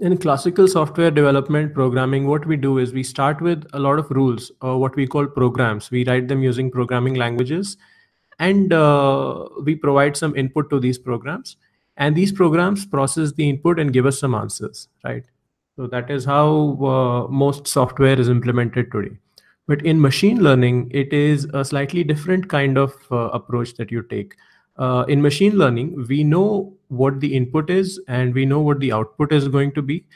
in classical software development programming, what we do is we start with a lot of rules or uh, what we call programs. We write them using programming languages and uh, we provide some input to these programs. And these programs process the input and give us some answers, right? So that is how uh, most software is implemented today. But in machine learning, it is a slightly different kind of uh, approach that you take uh, in machine learning, we know what the input is and we know what the output is going to be.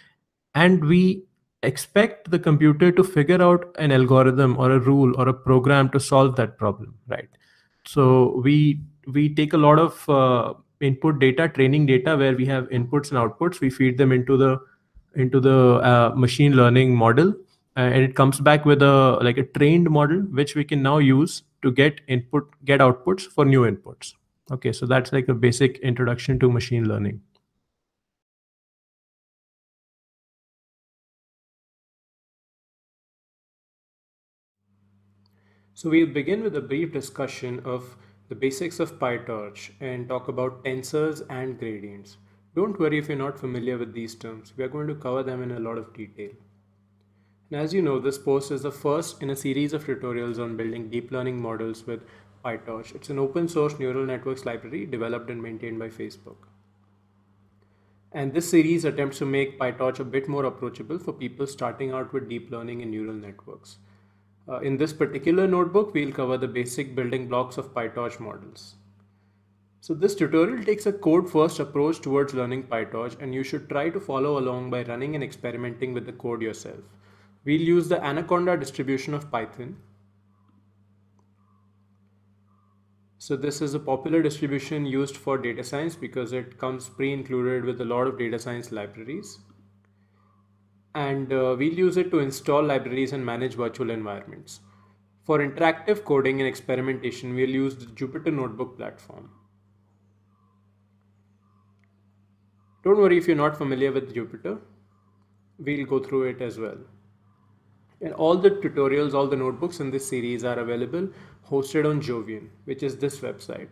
And we expect the computer to figure out an algorithm or a rule or a program to solve that problem, right? So we we take a lot of uh, input data, training data, where we have inputs and outputs. We feed them into the into the uh, machine learning model, uh, and it comes back with a like a trained model, which we can now use to get input, get outputs for new inputs. Okay, so that's like a basic introduction to machine learning. So we'll begin with a brief discussion of the basics of PyTorch and talk about tensors and gradients. Don't worry if you're not familiar with these terms. We are going to cover them in a lot of detail. And as you know, this post is the first in a series of tutorials on building deep learning models with PyTorch. It's an open source neural networks library developed and maintained by Facebook. And this series attempts to make PyTorch a bit more approachable for people starting out with deep learning and neural networks. Uh, in this particular notebook, we'll cover the basic building blocks of PyTorch models. So this tutorial takes a code-first approach towards learning PyTorch and you should try to follow along by running and experimenting with the code yourself. We'll use the Anaconda distribution of Python So this is a popular distribution used for data science because it comes pre-included with a lot of data science libraries. And uh, we'll use it to install libraries and manage virtual environments. For interactive coding and experimentation, we'll use the Jupyter Notebook platform. Don't worry if you're not familiar with Jupyter. We'll go through it as well. And all the tutorials, all the notebooks in this series are available hosted on Jovian, which is this website.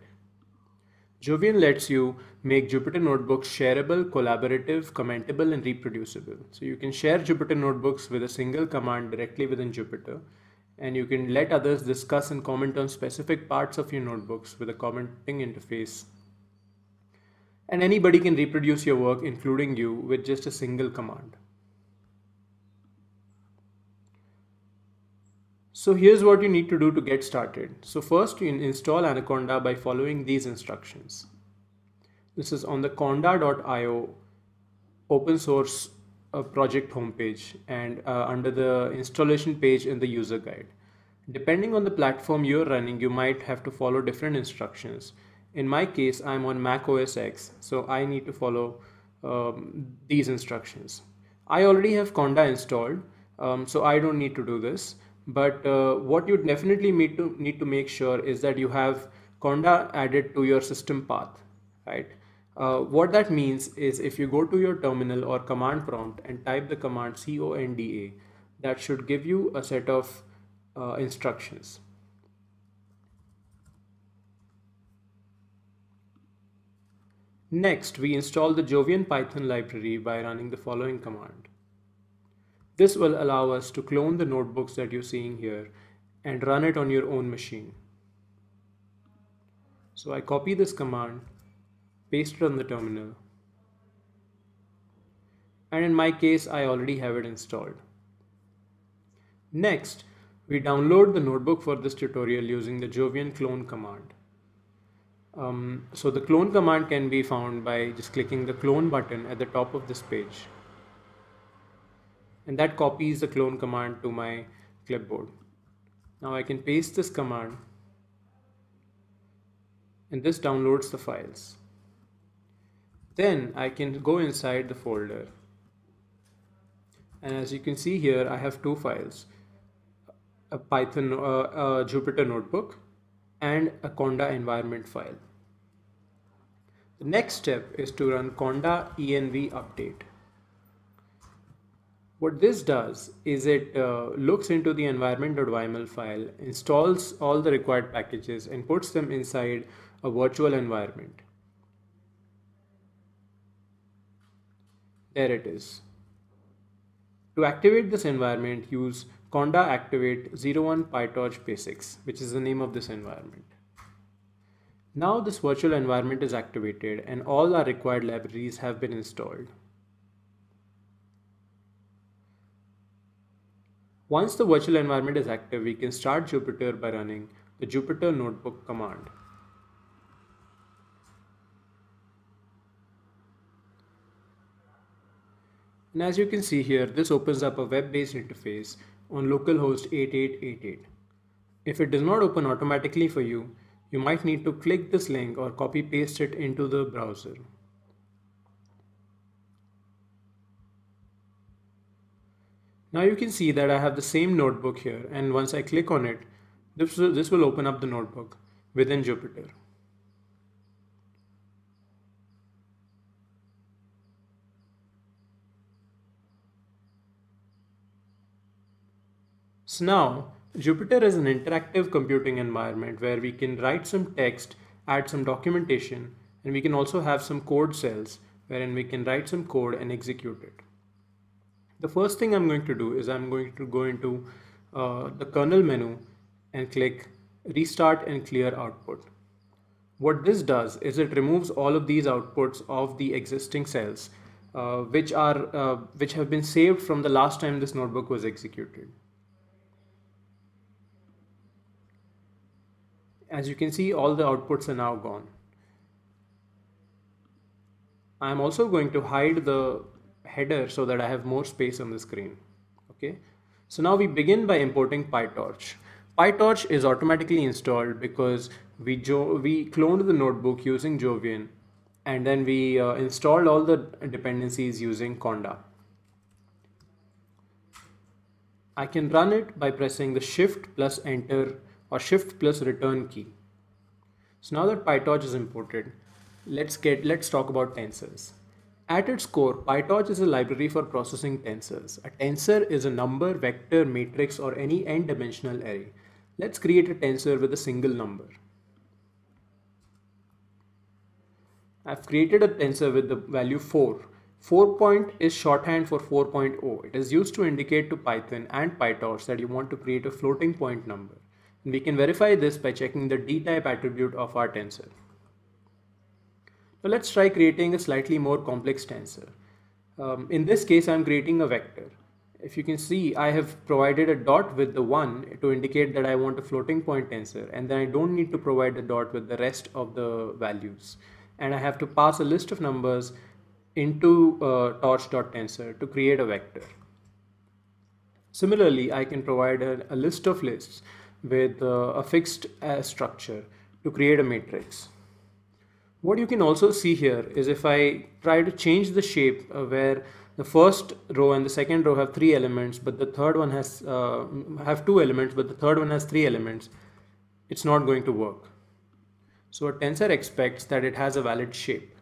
Jovian lets you make Jupyter notebooks shareable, collaborative, commentable, and reproducible. So you can share Jupyter notebooks with a single command directly within Jupyter, and you can let others discuss and comment on specific parts of your notebooks with a commenting interface. And anybody can reproduce your work, including you, with just a single command. So here's what you need to do to get started. So first you install Anaconda by following these instructions. This is on the conda.io open source uh, project homepage and uh, under the installation page in the user guide. Depending on the platform you're running, you might have to follow different instructions. In my case, I'm on Mac OS X, so I need to follow um, these instructions. I already have Conda installed, um, so I don't need to do this but uh, what you definitely need to need to make sure is that you have conda added to your system path right uh, what that means is if you go to your terminal or command prompt and type the command conda that should give you a set of uh, instructions next we install the jovian python library by running the following command this will allow us to clone the notebooks that you're seeing here and run it on your own machine. So I copy this command, paste it on the terminal. And in my case, I already have it installed. Next, we download the notebook for this tutorial using the Jovian clone command. Um, so the clone command can be found by just clicking the clone button at the top of this page and that copies the clone command to my clipboard. Now I can paste this command and this downloads the files. Then I can go inside the folder and as you can see here I have two files a Python uh, a Jupyter notebook and a conda environment file. The next step is to run conda env update. What this does is it uh, looks into the environment.yml file, installs all the required packages and puts them inside a virtual environment. There it is. To activate this environment, use conda activate 01 pytorch basics, which is the name of this environment. Now this virtual environment is activated and all our required libraries have been installed. Once the virtual environment is active, we can start Jupyter by running the Jupyter Notebook command. And as you can see here, this opens up a web-based interface on localhost 8888. If it does not open automatically for you, you might need to click this link or copy paste it into the browser. Now you can see that I have the same notebook here and once I click on it, this will, this will open up the notebook within Jupyter. So now Jupyter is an interactive computing environment where we can write some text, add some documentation, and we can also have some code cells wherein we can write some code and execute it the first thing I'm going to do is I'm going to go into uh, the kernel menu and click restart and clear output. What this does is it removes all of these outputs of the existing cells uh, which are uh, which have been saved from the last time this notebook was executed. As you can see all the outputs are now gone. I am also going to hide the header so that I have more space on the screen. Okay. So now we begin by importing PyTorch. PyTorch is automatically installed because we, we cloned the notebook using Jovian and then we uh, installed all the dependencies using Conda. I can run it by pressing the shift plus enter or shift plus return key. So now that PyTorch is imported, let's get let's talk about tensors. At its core, PyTorch is a library for processing tensors. A tensor is a number, vector, matrix, or any n-dimensional array. Let's create a tensor with a single number. I've created a tensor with the value 4. 4 point is shorthand for 4.0. It is used to indicate to Python and PyTorch that you want to create a floating point number. we can verify this by checking the dtype attribute of our tensor. So let's try creating a slightly more complex tensor. Um, in this case, I'm creating a vector. If you can see, I have provided a dot with the one to indicate that I want a floating point tensor, and then I don't need to provide the dot with the rest of the values. And I have to pass a list of numbers into uh, torch.tensor to create a vector. Similarly, I can provide a, a list of lists with uh, a fixed uh, structure to create a matrix. What you can also see here is if I try to change the shape uh, where the first row and the second row have three elements, but the third one has uh, have two elements, but the third one has three elements, it's not going to work. So a tensor expects that it has a valid shape.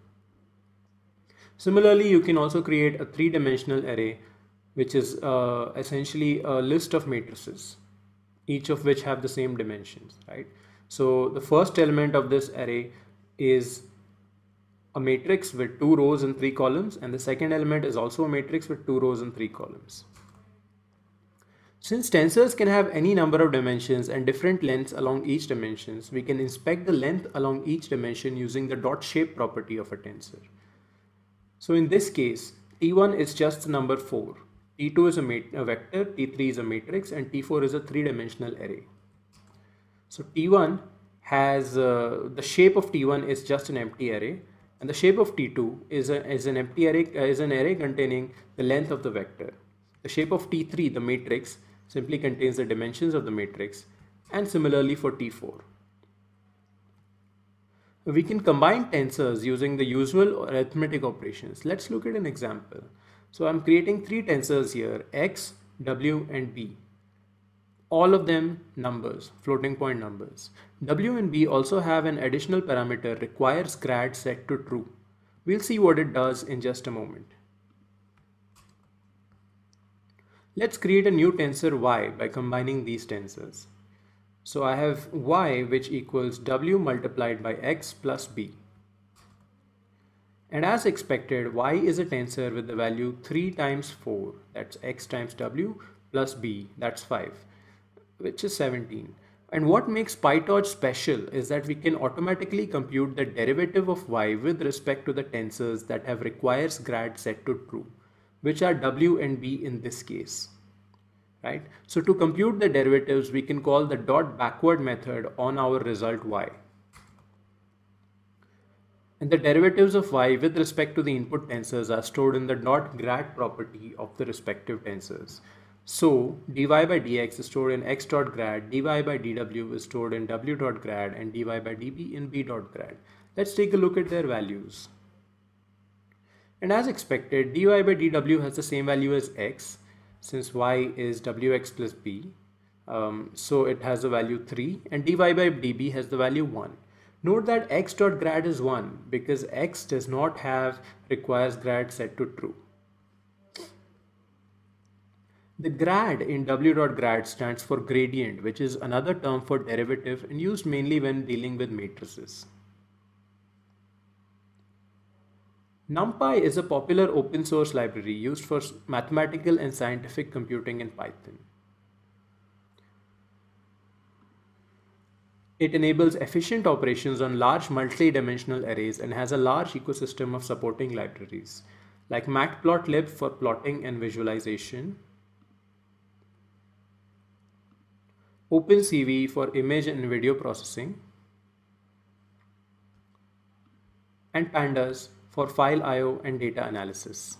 Similarly, you can also create a three-dimensional array, which is uh, essentially a list of matrices, each of which have the same dimensions, right? So the first element of this array is a matrix with two rows and three columns and the second element is also a matrix with two rows and three columns. Since tensors can have any number of dimensions and different lengths along each dimensions, we can inspect the length along each dimension using the dot shape property of a tensor. So in this case, T1 is just the number 4, T2 is a, a vector, T3 is a matrix and T4 is a three-dimensional array. So T1 has uh, the shape of T1 is just an empty array and the shape of T2 is, a, is an empty array uh, is an array containing the length of the vector. The shape of T3, the matrix, simply contains the dimensions of the matrix and similarly for T4. We can combine tensors using the usual arithmetic operations. Let's look at an example. So I'm creating three tensors here, x, w and b all of them numbers, floating point numbers. W and B also have an additional parameter requires grad set to true. We'll see what it does in just a moment. Let's create a new tensor y by combining these tensors. So I have y which equals w multiplied by x plus b. And as expected, y is a tensor with the value 3 times 4, that's x times w, plus b, that's 5 which is 17. And what makes PyTorch special is that we can automatically compute the derivative of y with respect to the tensors that have requires grad set to true, which are w and b in this case. Right? So to compute the derivatives, we can call the dot backward method on our result y. And the derivatives of y with respect to the input tensors are stored in the dot grad property of the respective tensors. So dy by dx is stored in x dot grad, dy by dw is stored in w dot grad, and dy by db in b dot grad. Let's take a look at their values. And as expected, dy by dw has the same value as x, since y is wx plus b. Um, so it has a value 3, and dy by db has the value 1. Note that x dot grad is 1 because x does not have requires grad set to true. The grad in W.grad stands for gradient, which is another term for derivative and used mainly when dealing with matrices. NumPy is a popular open source library used for mathematical and scientific computing in Python. It enables efficient operations on large multi-dimensional arrays and has a large ecosystem of supporting libraries like matplotlib for plotting and visualization, OpenCV for image and video processing, and pandas for file IO and data analysis.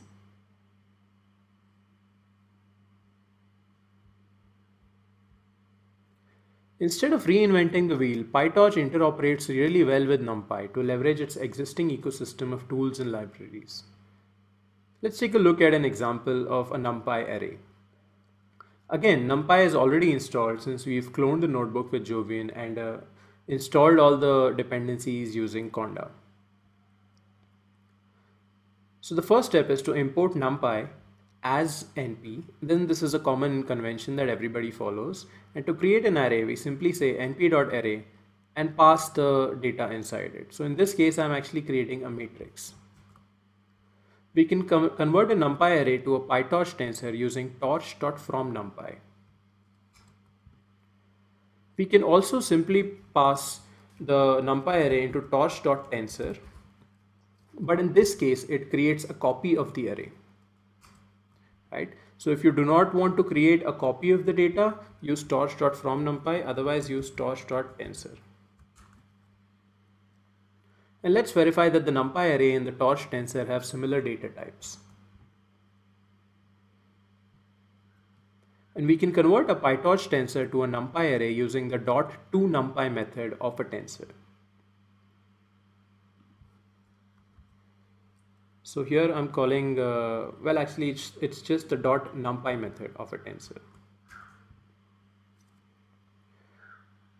Instead of reinventing the wheel, PyTorch interoperates really well with NumPy to leverage its existing ecosystem of tools and libraries. Let's take a look at an example of a NumPy array. Again, NumPy is already installed since we've cloned the notebook with Jovian and uh, installed all the dependencies using Conda. So the first step is to import NumPy as np then this is a common convention that everybody follows and to create an array we simply say np.array and pass the data inside it so in this case i'm actually creating a matrix we can convert a NumPy array to a PyTorch tensor using torch.from_numpy. We can also simply pass the NumPy array into torch.tensor, but in this case, it creates a copy of the array, right? So if you do not want to create a copy of the data, use torch.from_numpy. otherwise use torch.tensor. And let's verify that the NumPy array and the torch tensor have similar data types. And we can convert a PyTorch tensor to a NumPy array using the dot to NumPy method of a tensor. So here I'm calling, uh, well actually it's, it's just the dot NumPy method of a tensor.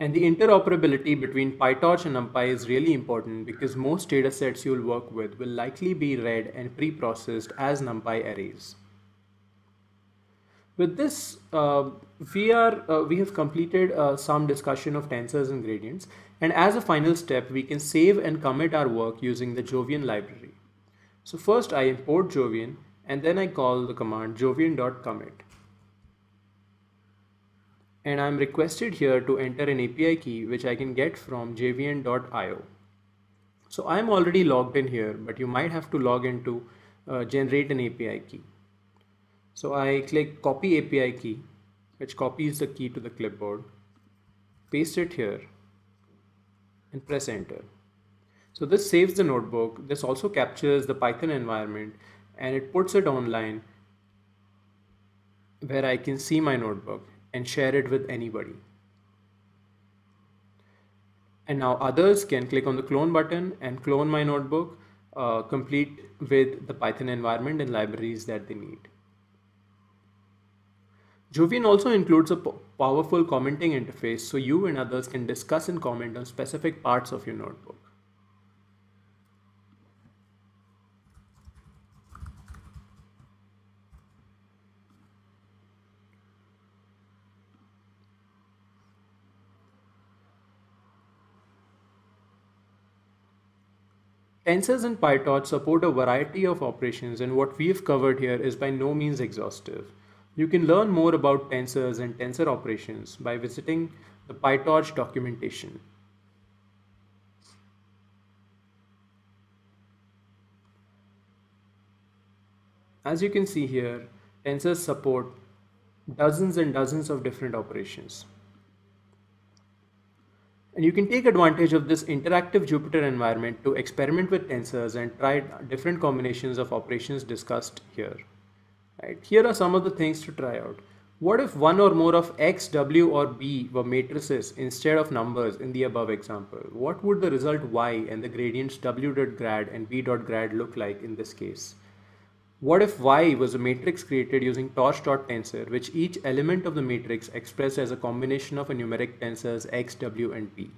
And the interoperability between PyTorch and NumPy is really important because most datasets you'll work with will likely be read and pre-processed as NumPy arrays. With this, uh, we, are, uh, we have completed uh, some discussion of tensors and gradients. And as a final step, we can save and commit our work using the Jovian library. So first I import Jovian and then I call the command jovian.commit and I'm requested here to enter an API key which I can get from jvn.io. So I'm already logged in here, but you might have to log in to uh, generate an API key. So I click copy API key, which copies the key to the clipboard, paste it here and press enter. So this saves the notebook. This also captures the Python environment and it puts it online where I can see my notebook and share it with anybody. And now others can click on the clone button and clone my notebook uh, complete with the Python environment and libraries that they need. Jovian also includes a powerful commenting interface so you and others can discuss and comment on specific parts of your notebook. Tensors and PyTorch support a variety of operations and what we've covered here is by no means exhaustive. You can learn more about tensors and tensor operations by visiting the PyTorch documentation. As you can see here, tensors support dozens and dozens of different operations. And you can take advantage of this interactive Jupyter environment to experiment with tensors and try different combinations of operations discussed here. Right. Here are some of the things to try out. What if one or more of x, w or b were matrices instead of numbers in the above example? What would the result y and the gradients w dot grad and b dot grad look like in this case? What if Y was a matrix created using torch.tensor, which each element of the matrix expressed as a combination of a numeric tensors X, W, and P,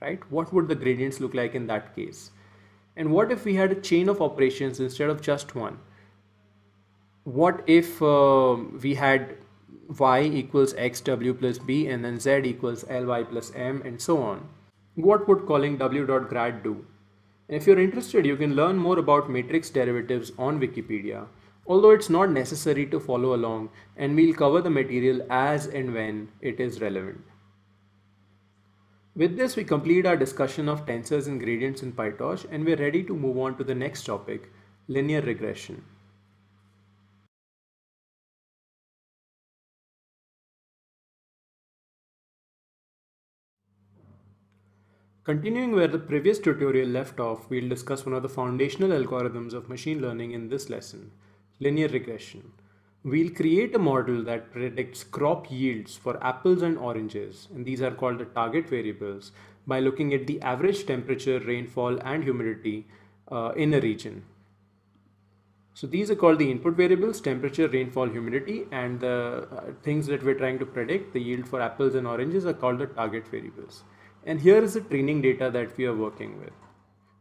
right? What would the gradients look like in that case? And what if we had a chain of operations instead of just one? What if uh, we had Y equals XW plus B and then Z equals LY plus M and so on? What would calling W dot grad do? if you're interested, you can learn more about matrix derivatives on Wikipedia, although it's not necessary to follow along and we'll cover the material as and when it is relevant. With this, we complete our discussion of tensors and gradients in PyTorch and we're ready to move on to the next topic, linear regression. Continuing where the previous tutorial left off, we'll discuss one of the foundational algorithms of machine learning in this lesson, linear regression. We'll create a model that predicts crop yields for apples and oranges, and these are called the target variables, by looking at the average temperature, rainfall, and humidity uh, in a region. So these are called the input variables, temperature, rainfall, humidity, and the uh, things that we're trying to predict, the yield for apples and oranges are called the target variables. And here is the training data that we are working with.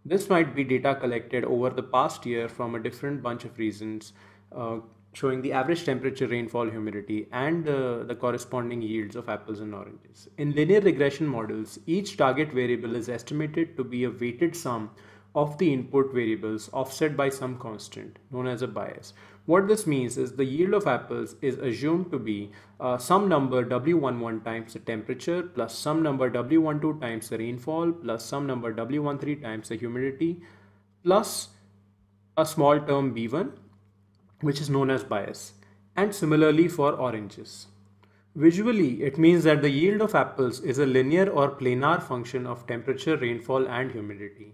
This might be data collected over the past year from a different bunch of reasons, uh, showing the average temperature, rainfall, humidity, and uh, the corresponding yields of apples and oranges. In linear regression models, each target variable is estimated to be a weighted sum of the input variables offset by some constant known as a bias. What this means is the yield of apples is assumed to be uh, some number W11 times the temperature plus some number W12 times the rainfall plus some number W13 times the humidity plus a small term B1 which is known as bias and similarly for oranges. Visually, it means that the yield of apples is a linear or planar function of temperature, rainfall and humidity.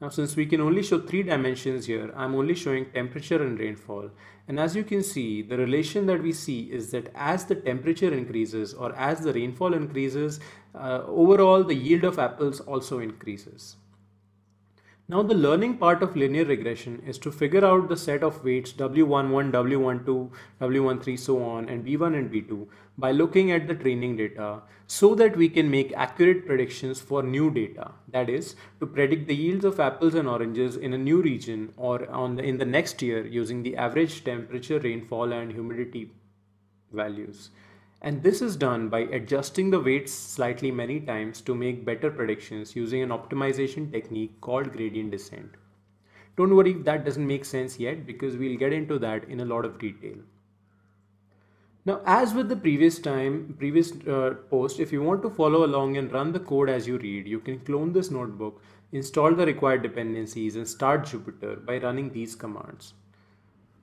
Now since we can only show three dimensions here, I'm only showing temperature and rainfall. And as you can see, the relation that we see is that as the temperature increases or as the rainfall increases, uh, overall the yield of apples also increases. Now the learning part of linear regression is to figure out the set of weights W11, W12, W13 so on and B1 and B2 by looking at the training data so that we can make accurate predictions for new data. That is, to predict the yields of apples and oranges in a new region or on the, in the next year using the average temperature, rainfall and humidity values. And this is done by adjusting the weights slightly many times to make better predictions using an optimization technique called gradient descent. Don't worry if that doesn't make sense yet because we'll get into that in a lot of detail. Now, as with the previous time, previous uh, post, if you want to follow along and run the code as you read, you can clone this notebook, install the required dependencies and start Jupyter by running these commands.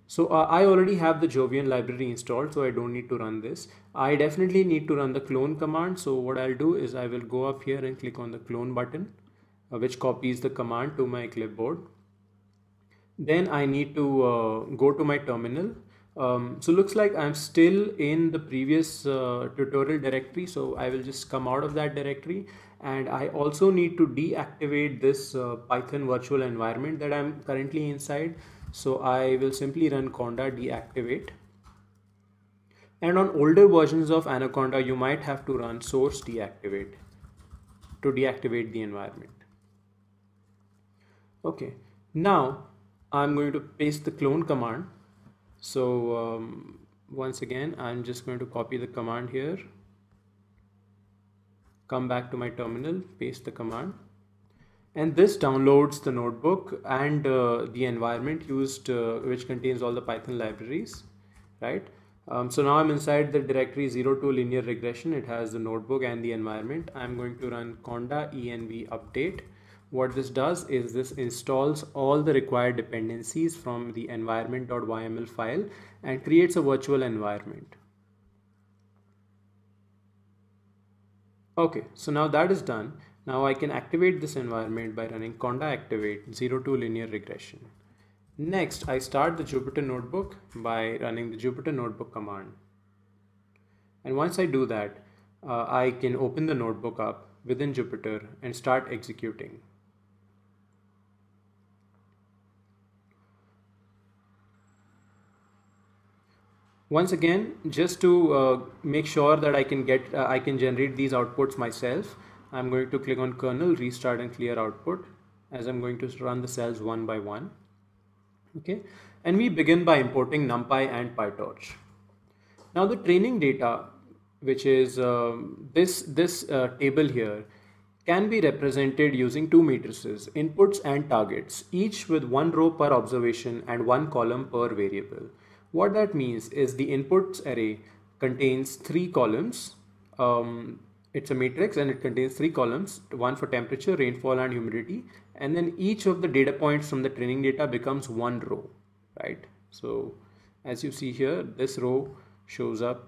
So uh, I already have the Jovian library installed, so I don't need to run this. I definitely need to run the clone command. So what I'll do is I will go up here and click on the clone button, uh, which copies the command to my clipboard. Then I need to uh, go to my terminal um, so looks like I'm still in the previous uh, tutorial directory. So I will just come out of that directory. And I also need to deactivate this uh, Python virtual environment that I'm currently inside. So I will simply run conda deactivate. And on older versions of Anaconda, you might have to run source deactivate to deactivate the environment. Okay, now I'm going to paste the clone command so um, once again I'm just going to copy the command here come back to my terminal paste the command and this downloads the notebook and uh, the environment used uh, which contains all the Python libraries right um, so now I'm inside the directory 02 linear regression it has the notebook and the environment I'm going to run conda env update what this does is this installs all the required dependencies from the environment.yml file and creates a virtual environment. Okay, so now that is done. Now I can activate this environment by running conda activate 02 linear regression. Next, I start the Jupyter notebook by running the Jupyter notebook command. And once I do that, uh, I can open the notebook up within Jupyter and start executing. once again just to uh, make sure that I can get uh, I can generate these outputs myself I'm going to click on kernel restart and clear output as I'm going to run the cells one by one okay and we begin by importing numpy and pytorch now the training data which is uh, this this uh, table here can be represented using two matrices inputs and targets each with one row per observation and one column per variable what that means is the inputs array contains three columns. Um, it's a matrix and it contains three columns, one for temperature, rainfall and humidity. And then each of the data points from the training data becomes one row, right? So as you see here, this row shows up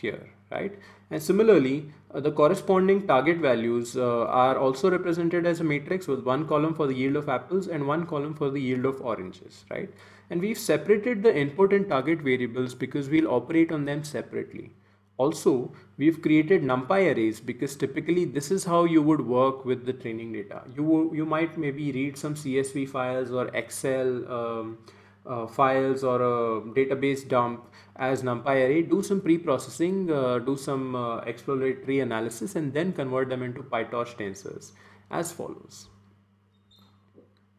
here, right? And similarly, uh, the corresponding target values uh, are also represented as a matrix with one column for the yield of apples and one column for the yield of oranges, right? And we've separated the input and target variables because we'll operate on them separately. Also, we've created NumPy arrays because typically this is how you would work with the training data. You, you might maybe read some CSV files or Excel um, uh, files or a database dump as NumPy array, do some pre-processing, uh, do some uh, exploratory analysis and then convert them into PyTorch tensors as follows.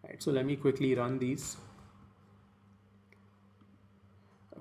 Right, so let me quickly run these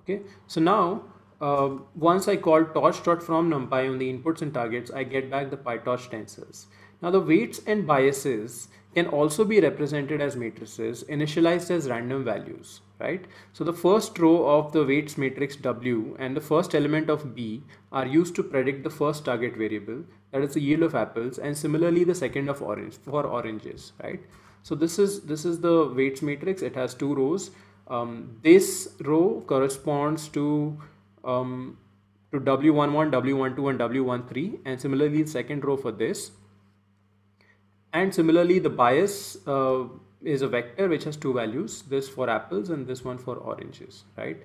okay so now uh, once I call torch.from numpy on the inputs and targets I get back the PyTorch tensors now the weights and biases can also be represented as matrices initialized as random values, right? So the first row of the weights matrix W and the first element of B are used to predict the first target variable, that is the yield of apples, and similarly the second of orange for oranges, right? So this is this is the weights matrix. It has two rows um, this row corresponds to um, to W11, W12 and W13 and similarly the second row for this and similarly the bias uh, is a vector which has two values this for apples and this one for oranges right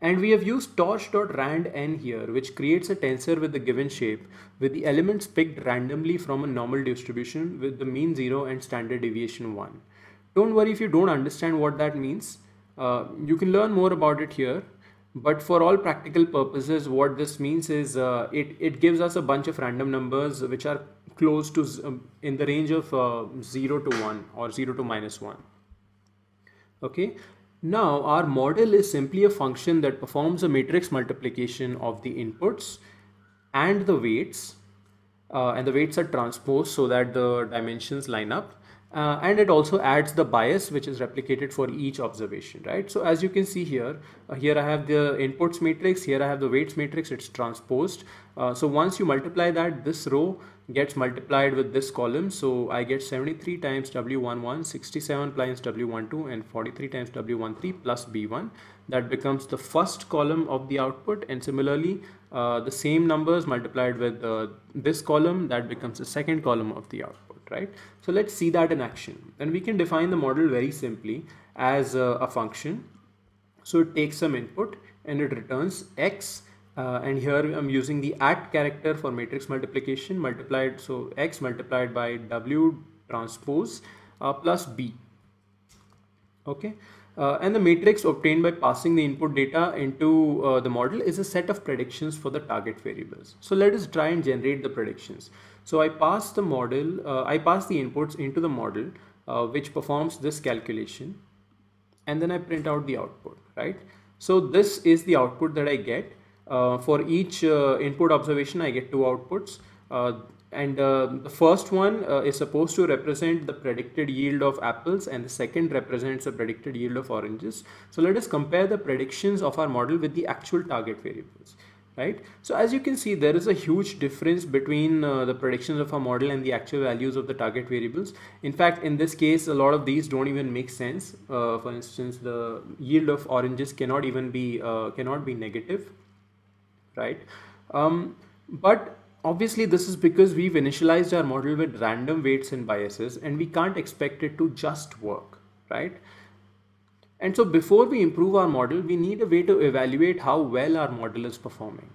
and we have used torch.randn n here which creates a tensor with the given shape with the elements picked randomly from a normal distribution with the mean 0 and standard deviation 1 don't worry if you don't understand what that means uh, you can learn more about it here, but for all practical purposes, what this means is uh, it, it gives us a bunch of random numbers which are close to um, in the range of uh, 0 to 1 or 0 to minus 1. Okay, now our model is simply a function that performs a matrix multiplication of the inputs and the weights uh, and the weights are transposed so that the dimensions line up uh, and it also adds the bias which is replicated for each observation right so as you can see here uh, here i have the inputs matrix here i have the weights matrix it's transposed uh, so once you multiply that this row gets multiplied with this column so i get 73 times w11 67 times w12 and 43 times w13 plus b1 that becomes the first column of the output and similarly uh, the same numbers multiplied with uh, this column that becomes the second column of the output right? So let's see that in action. And we can define the model very simply as a, a function. So it takes some input and it returns x uh, and here I'm using the at character for matrix multiplication multiplied so x multiplied by w transpose uh, plus b okay uh, and the matrix obtained by passing the input data into uh, the model is a set of predictions for the target variables so let us try and generate the predictions so I pass the model, uh, I pass the inputs into the model uh, which performs this calculation and then I print out the output, right? So this is the output that I get. Uh, for each uh, input observation, I get two outputs. Uh, and uh, the first one is supposed to represent the predicted yield of apples and the second represents the predicted yield of oranges. So let us compare the predictions of our model with the actual target variables right so as you can see there is a huge difference between uh, the predictions of our model and the actual values of the target variables in fact in this case a lot of these don't even make sense uh, for instance the yield of oranges cannot even be uh, cannot be negative right um, but obviously this is because we've initialized our model with random weights and biases and we can't expect it to just work right and so before we improve our model, we need a way to evaluate how well our model is performing.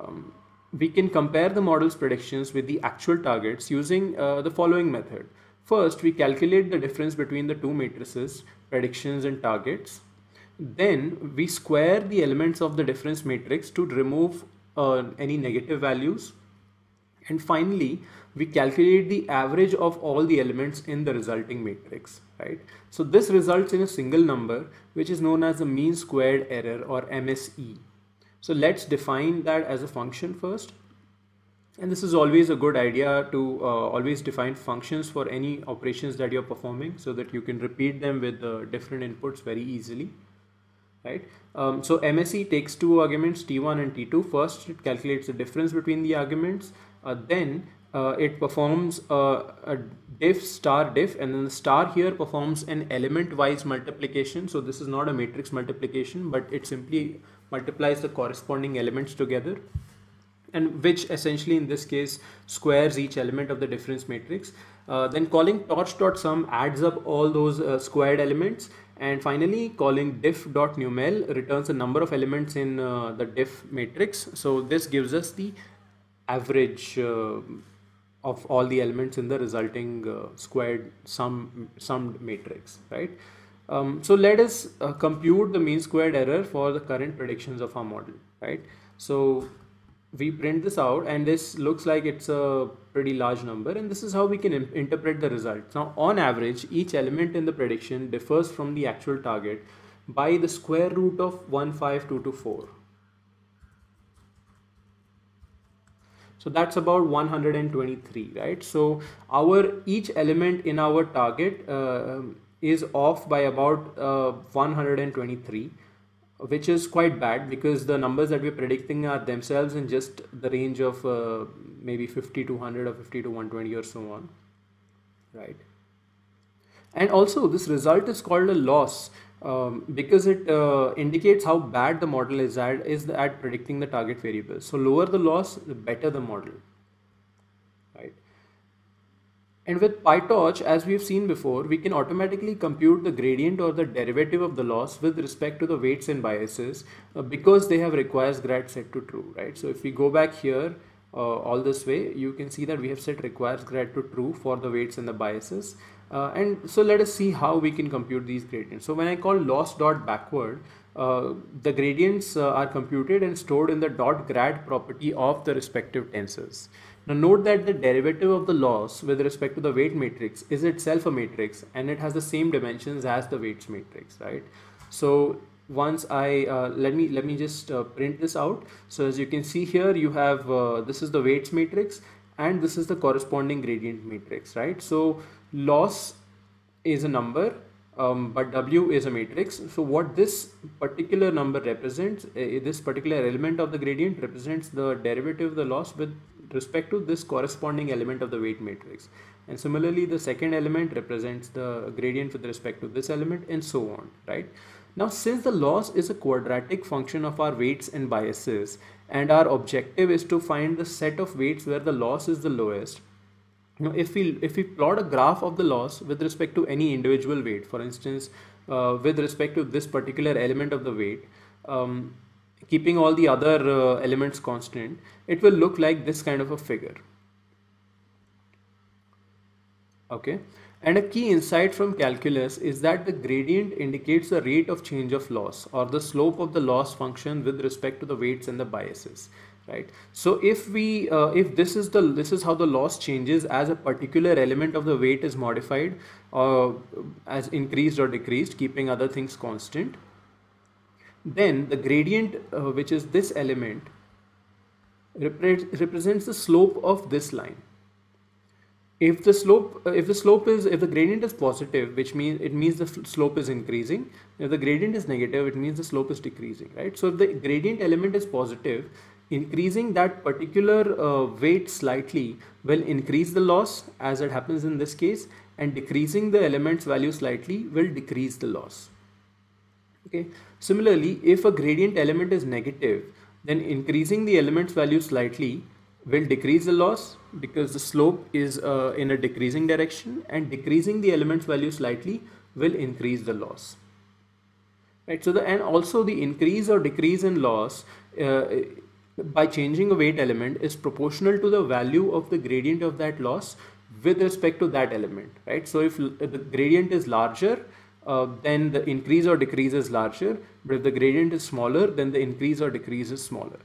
Um, we can compare the model's predictions with the actual targets using uh, the following method. First, we calculate the difference between the two matrices, predictions and targets. Then we square the elements of the difference matrix to remove uh, any negative values. And finally, we calculate the average of all the elements in the resulting matrix, right? So this results in a single number, which is known as the mean squared error or MSE. So let's define that as a function first. And this is always a good idea to uh, always define functions for any operations that you're performing so that you can repeat them with uh, different inputs very easily right? Um, so MSE takes two arguments T1 and T2. First, it calculates the difference between the arguments. Uh, then uh, it performs a, uh, a, diff star diff and then the star here performs an element wise multiplication so this is not a matrix multiplication but it simply multiplies the corresponding elements together and which essentially in this case squares each element of the difference matrix uh, then calling torch.sum adds up all those uh, squared elements and finally calling diff.numel returns the number of elements in uh, the diff matrix so this gives us the average uh, of all the elements in the resulting uh, squared sum summed matrix right um, so let us uh, compute the mean squared error for the current predictions of our model right so we print this out and this looks like it's a pretty large number and this is how we can interpret the results now on average each element in the prediction differs from the actual target by the square root of 15224 so that's about 123 right so our each element in our target uh, is off by about uh, 123 which is quite bad because the numbers that we're predicting are themselves in just the range of uh, maybe 50 to 100 or 50 to 120 or so on right and also this result is called a loss um, because it uh, indicates how bad the model is at is at predicting the target variable. So lower the loss, the better the model, right? And with PyTorch, as we've seen before, we can automatically compute the gradient or the derivative of the loss with respect to the weights and biases uh, because they have requires grad set to true, right? So if we go back here uh, all this way, you can see that we have set requires grad to true for the weights and the biases uh, and so let us see how we can compute these gradients. So when I call loss dot backward, uh, the gradients uh, are computed and stored in the dot grad property of the respective tensors. Now note that the derivative of the loss with respect to the weight matrix is itself a matrix and it has the same dimensions as the weights matrix, right? So once I uh, let me let me just uh, print this out. So as you can see here, you have uh, this is the weights matrix and this is the corresponding gradient matrix, right? So loss is a number um, but W is a matrix. So what this particular number represents, uh, this particular element of the gradient represents the derivative of the loss with respect to this corresponding element of the weight matrix. And similarly, the second element represents the gradient with respect to this element and so on, right? Now, since the loss is a quadratic function of our weights and biases, and our objective is to find the set of weights where the loss is the lowest, now, if we if we plot a graph of the loss with respect to any individual weight, for instance, uh, with respect to this particular element of the weight, um, keeping all the other uh, elements constant, it will look like this kind of a figure. Okay, and a key insight from calculus is that the gradient indicates the rate of change of loss or the slope of the loss function with respect to the weights and the biases right so if we uh, if this is the this is how the loss changes as a particular element of the weight is modified uh, as increased or decreased keeping other things constant then the gradient uh, which is this element represents the slope of this line if the slope uh, if the slope is if the gradient is positive which means it means the slope is increasing if the gradient is negative it means the slope is decreasing right so if the gradient element is positive increasing that particular uh, weight slightly will increase the loss as it happens in this case and decreasing the element's value slightly will decrease the loss okay similarly if a gradient element is negative then increasing the element's value slightly will decrease the loss because the slope is uh, in a decreasing direction and decreasing the element's value slightly will increase the loss right so the and also the increase or decrease in loss uh, by changing a weight element is proportional to the value of the gradient of that loss with respect to that element, right? So if the gradient is larger, uh, then the increase or decrease is larger. But if the gradient is smaller, then the increase or decrease is smaller.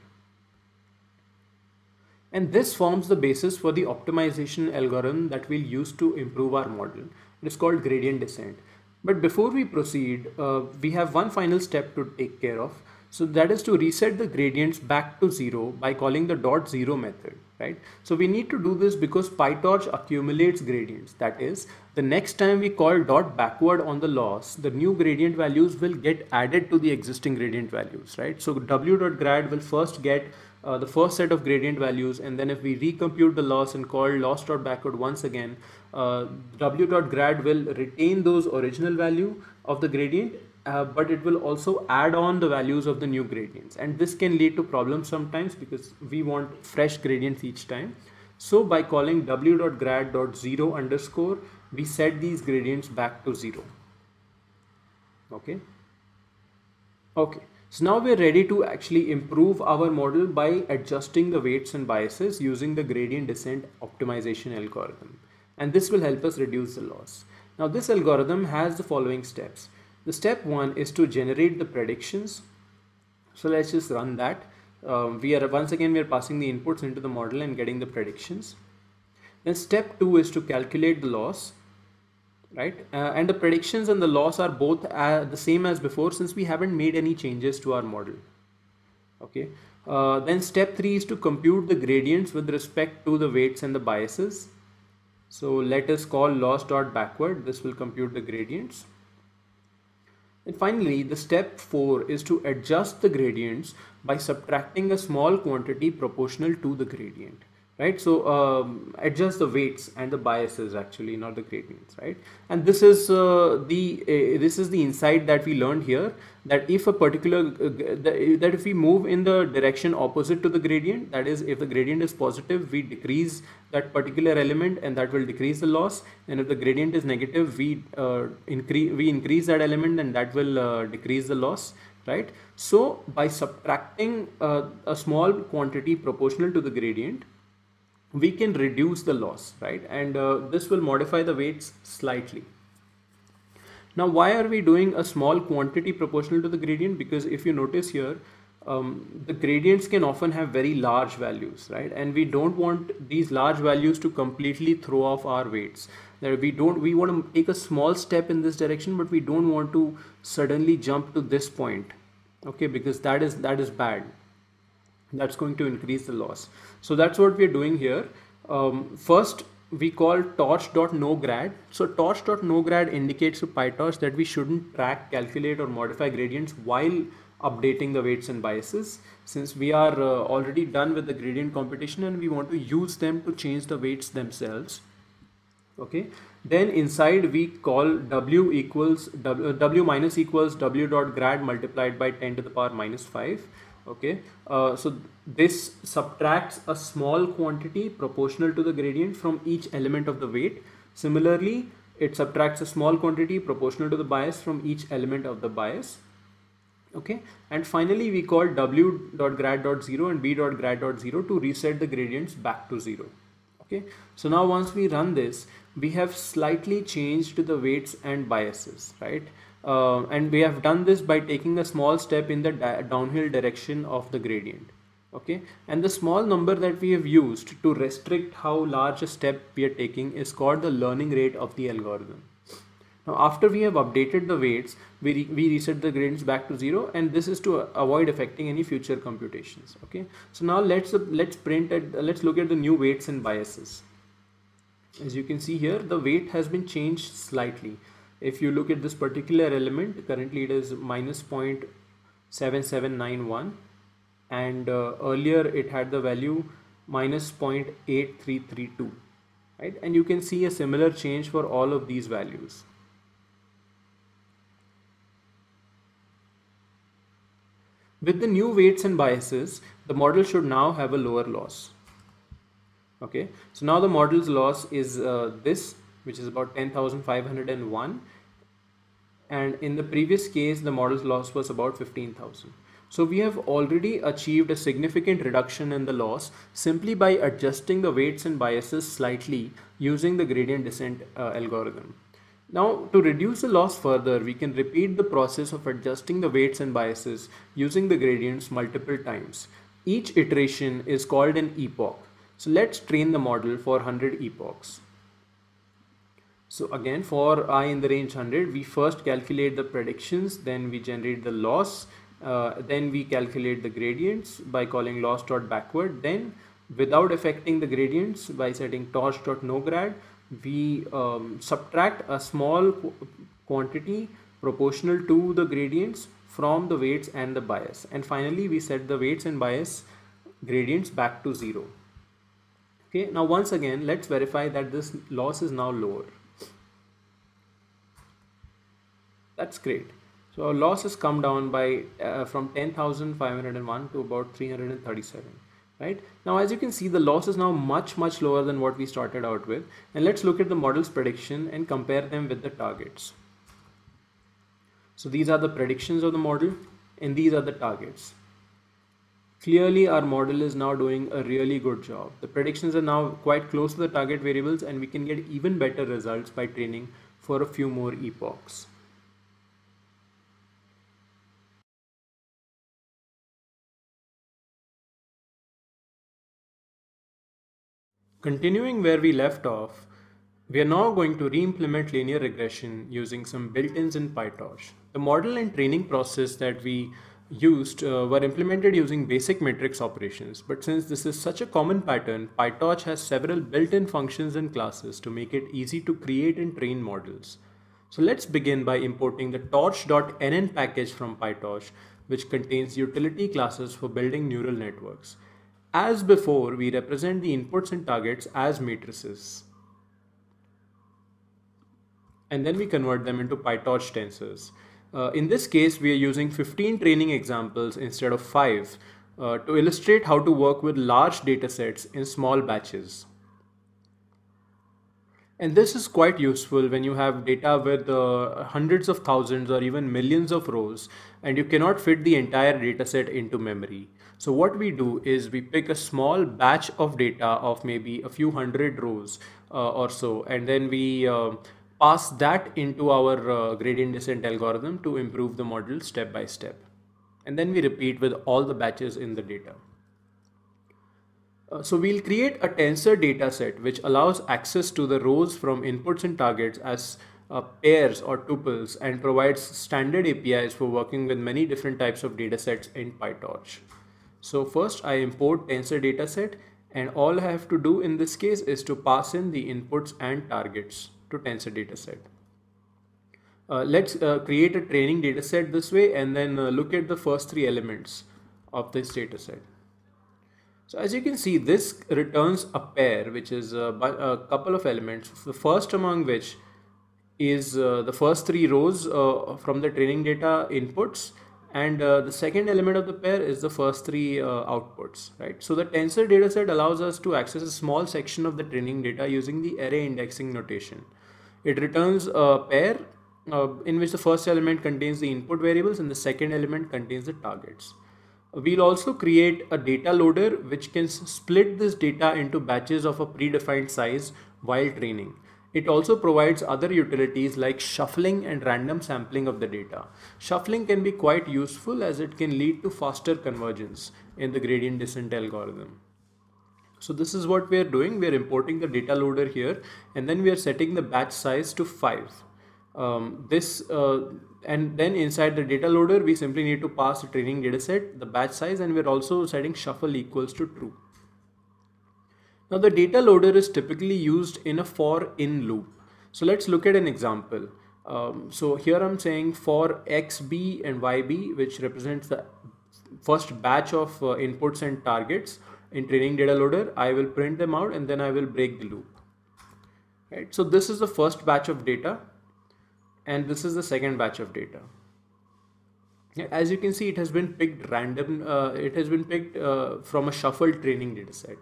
And this forms the basis for the optimization algorithm that we'll use to improve our model. It's called gradient descent. But before we proceed, uh, we have one final step to take care of so that is to reset the gradients back to zero by calling the dot zero method, right? So we need to do this because PyTorch accumulates gradients. That is, the next time we call dot backward on the loss, the new gradient values will get added to the existing gradient values, right? So w dot grad will first get uh, the first set of gradient values and then if we recompute the loss and call loss dot backward once again, uh, w dot grad will retain those original value of the gradient uh, but it will also add on the values of the new gradients and this can lead to problems sometimes because we want fresh gradients each time so by calling w.grad.zero underscore we set these gradients back to zero okay okay so now we're ready to actually improve our model by adjusting the weights and biases using the gradient descent optimization algorithm and this will help us reduce the loss now this algorithm has the following steps the step one is to generate the predictions. So let's just run that. Um, we are once again we are passing the inputs into the model and getting the predictions. Then step two is to calculate the loss, right? Uh, and the predictions and the loss are both uh, the same as before since we haven't made any changes to our model. Okay. Uh, then step three is to compute the gradients with respect to the weights and the biases. So let us call loss dot backward. This will compute the gradients. And finally, the step 4 is to adjust the gradients by subtracting a small quantity proportional to the gradient right so um, adjust the weights and the biases actually not the gradients right and this is uh, the uh, this is the insight that we learned here that if a particular uh, that if we move in the direction opposite to the gradient that is if the gradient is positive we decrease that particular element and that will decrease the loss and if the gradient is negative we uh, increase we increase that element and that will uh, decrease the loss right so by subtracting uh, a small quantity proportional to the gradient we can reduce the loss, right? And uh, this will modify the weights slightly. Now, why are we doing a small quantity proportional to the gradient? Because if you notice here, um, the gradients can often have very large values, right? And we don't want these large values to completely throw off our weights. That we don't, we want to take a small step in this direction, but we don't want to suddenly jump to this point, okay? Because that is that is bad. That's going to increase the loss. So that's what we're doing here. Um, first, we call torch.nograd. So torch.nograd indicates to PyTorch that we shouldn't track, calculate or modify gradients while updating the weights and biases since we are uh, already done with the gradient computation and we want to use them to change the weights themselves okay then inside we call w equals w, w minus equals w dot grad multiplied by 10 to the power minus 5 okay uh, so this subtracts a small quantity proportional to the gradient from each element of the weight similarly it subtracts a small quantity proportional to the bias from each element of the bias okay and finally we call w dot grad dot 0 and b dot grad dot 0 to reset the gradients back to 0 okay so now once we run this we have slightly changed the weights and biases right uh, and we have done this by taking a small step in the downhill direction of the gradient okay and the small number that we have used to restrict how large a step we are taking is called the learning rate of the algorithm now after we have updated the weights we, re we reset the gradients back to zero and this is to avoid affecting any future computations okay so now let's uh, let's print at uh, let's look at the new weights and biases as you can see here the weight has been changed slightly if you look at this particular element currently it is minus 0.7791 and uh, earlier it had the value minus 0.8332 right and you can see a similar change for all of these values With the new weights and biases, the model should now have a lower loss. Okay, so now the model's loss is uh, this which is about 10,501 and in the previous case the model's loss was about 15,000. So we have already achieved a significant reduction in the loss simply by adjusting the weights and biases slightly using the gradient descent uh, algorithm. Now to reduce the loss further we can repeat the process of adjusting the weights and biases using the gradients multiple times. Each iteration is called an epoch. So let's train the model for 100 epochs. So again for i in the range 100 we first calculate the predictions then we generate the loss uh, then we calculate the gradients by calling loss dot backward then without affecting the gradients by setting torch dot no grad we um, subtract a small qu quantity proportional to the gradients from the weights and the bias and finally we set the weights and bias gradients back to zero okay now once again let's verify that this loss is now lower that's great so our loss has come down by uh, from 10,501 to about 337 right now as you can see the loss is now much much lower than what we started out with and let's look at the model's prediction and compare them with the targets so these are the predictions of the model and these are the targets clearly our model is now doing a really good job the predictions are now quite close to the target variables and we can get even better results by training for a few more epochs Continuing where we left off, we are now going to re-implement linear regression using some built-ins in PyTorch. The model and training process that we used uh, were implemented using basic matrix operations. But since this is such a common pattern, PyTorch has several built-in functions and classes to make it easy to create and train models. So let's begin by importing the torch.nn package from PyTorch, which contains utility classes for building neural networks. As before, we represent the inputs and targets as matrices. And then we convert them into PyTorch tensors. Uh, in this case, we are using 15 training examples instead of 5 uh, to illustrate how to work with large datasets in small batches. And this is quite useful when you have data with uh, hundreds of thousands or even millions of rows and you cannot fit the entire dataset into memory. So what we do is we pick a small batch of data of maybe a few hundred rows uh, or so and then we uh, pass that into our uh, gradient descent algorithm to improve the model step by step. And then we repeat with all the batches in the data. Uh, so we'll create a tensor dataset which allows access to the rows from inputs and targets as uh, pairs or tuples and provides standard APIs for working with many different types of datasets in PyTorch. So first I import tensor dataset and all I have to do in this case is to pass in the inputs and targets to tensor dataset. Uh, let's uh, create a training dataset this way and then uh, look at the first three elements of this dataset. So as you can see, this returns a pair, which is a, a couple of elements, the first among which is uh, the first three rows uh, from the training data inputs and uh, the second element of the pair is the first three uh, outputs right so the tensor dataset allows us to access a small section of the training data using the array indexing notation it returns a pair uh, in which the first element contains the input variables and the second element contains the targets We'll also create a data loader which can split this data into batches of a predefined size while training. It also provides other utilities like shuffling and random sampling of the data. Shuffling can be quite useful as it can lead to faster convergence in the gradient descent algorithm. So this is what we are doing. We are importing the data loader here and then we are setting the batch size to 5. Um, this uh, and then inside the data loader we simply need to pass the training dataset the batch size and we're also setting shuffle equals to true now the data loader is typically used in a for in loop so let's look at an example um, so here I'm saying for XB and YB which represents the first batch of uh, inputs and targets in training data loader I will print them out and then I will break the loop right so this is the first batch of data and this is the second batch of data as you can see it has been picked random uh, it has been picked uh, from a shuffled training dataset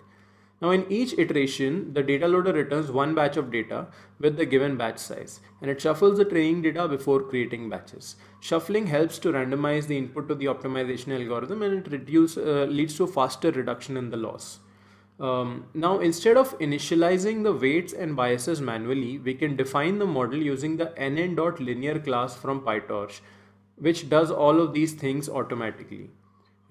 now in each iteration the data loader returns one batch of data with the given batch size and it shuffles the training data before creating batches shuffling helps to randomize the input to the optimization algorithm and it reduce uh, leads to faster reduction in the loss um, now instead of initializing the weights and biases manually, we can define the model using the nn.linear class from PyTorch, which does all of these things automatically.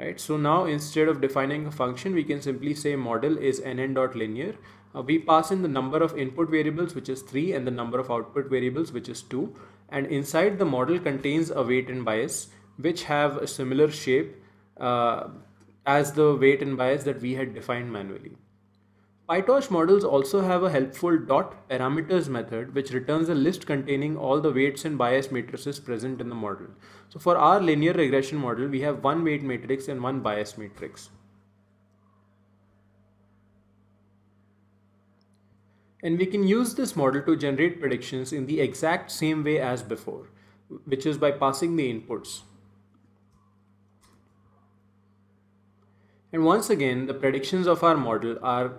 Right. So now instead of defining a function, we can simply say model is nn.linear. Uh, we pass in the number of input variables, which is 3, and the number of output variables, which is 2. And inside the model contains a weight and bias, which have a similar shape uh, as the weight and bias that we had defined manually. PyTorch models also have a helpful dot parameters method which returns a list containing all the weights and bias matrices present in the model. So for our linear regression model, we have one weight matrix and one bias matrix. And we can use this model to generate predictions in the exact same way as before, which is by passing the inputs. And once again, the predictions of our model are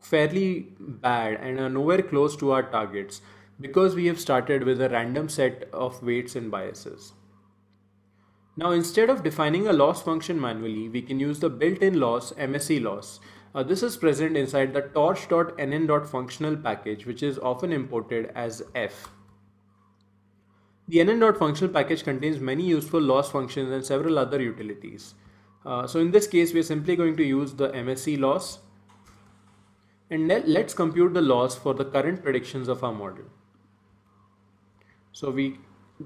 fairly bad and are nowhere close to our targets because we have started with a random set of weights and biases. Now instead of defining a loss function manually, we can use the built-in loss, MSE loss. Uh, this is present inside the torch.nn.functional package which is often imported as f. The nn.functional package contains many useful loss functions and several other utilities. Uh, so in this case, we're simply going to use the MSE loss. And let's compute the loss for the current predictions of our model. So we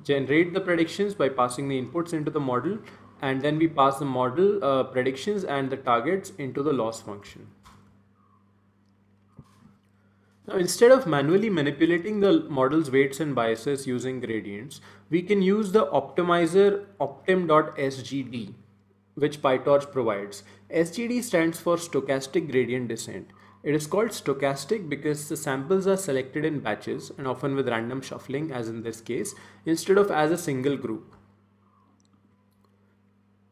generate the predictions by passing the inputs into the model and then we pass the model uh, predictions and the targets into the loss function. Now instead of manually manipulating the model's weights and biases using gradients, we can use the optimizer optim.sgd which PyTorch provides. SGD stands for stochastic gradient descent. It is called stochastic because the samples are selected in batches and often with random shuffling as in this case instead of as a single group.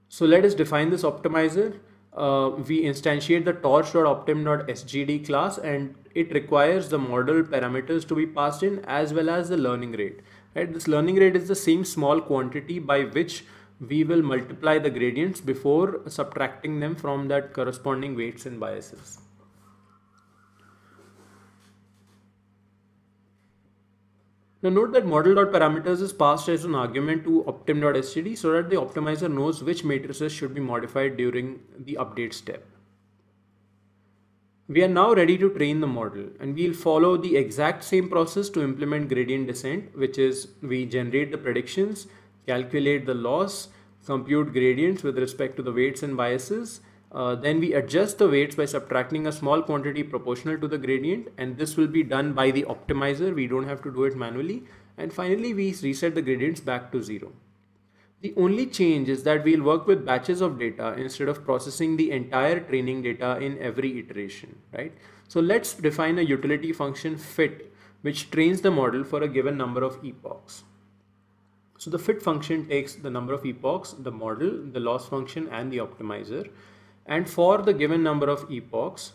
So let us define this optimizer. Uh, we instantiate the torch.optim.sgd class and it requires the model parameters to be passed in as well as the learning rate. Right? This learning rate is the same small quantity by which we will multiply the gradients before subtracting them from that corresponding weights and biases. Now note that model.parameters is passed as an argument to optim.std so that the optimizer knows which matrices should be modified during the update step. We are now ready to train the model and we'll follow the exact same process to implement gradient descent which is we generate the predictions calculate the loss, compute gradients with respect to the weights and biases. Uh, then we adjust the weights by subtracting a small quantity proportional to the gradient and this will be done by the optimizer. We don't have to do it manually. And finally, we reset the gradients back to zero. The only change is that we'll work with batches of data instead of processing the entire training data in every iteration, right? So let's define a utility function fit, which trains the model for a given number of epochs. So the fit function takes the number of epochs, the model, the loss function and the optimizer. And for the given number of epochs,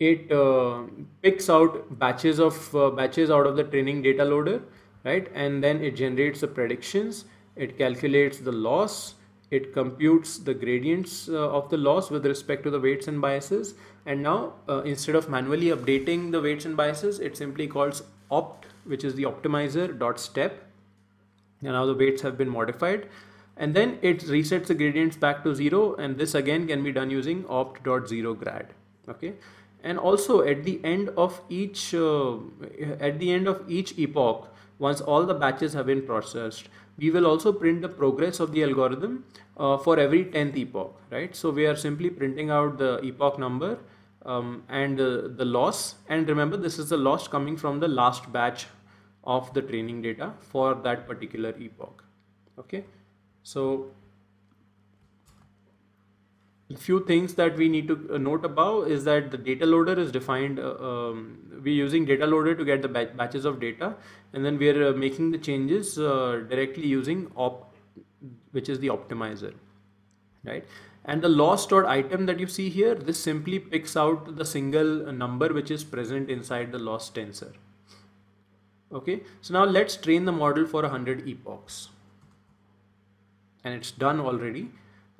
it uh, picks out batches of uh, batches out of the training data loader, right? And then it generates the predictions, it calculates the loss, it computes the gradients uh, of the loss with respect to the weights and biases. And now uh, instead of manually updating the weights and biases, it simply calls opt, which is the optimizer dot step and now the weights have been modified and then it resets the gradients back to zero and this again can be done using opt.0 grad okay and also at the end of each uh, at the end of each epoch once all the batches have been processed we will also print the progress of the algorithm uh, for every 10th epoch right so we are simply printing out the epoch number um, and uh, the loss and remember this is the loss coming from the last batch of the training data for that particular epoch okay so a few things that we need to uh, note about is that the data loader is defined uh, um, we're using data loader to get the batches of data and then we are uh, making the changes uh, directly using op which is the optimizer right and the loss stored item that you see here this simply picks out the single number which is present inside the loss tensor okay so now let's train the model for 100 epochs and it's done already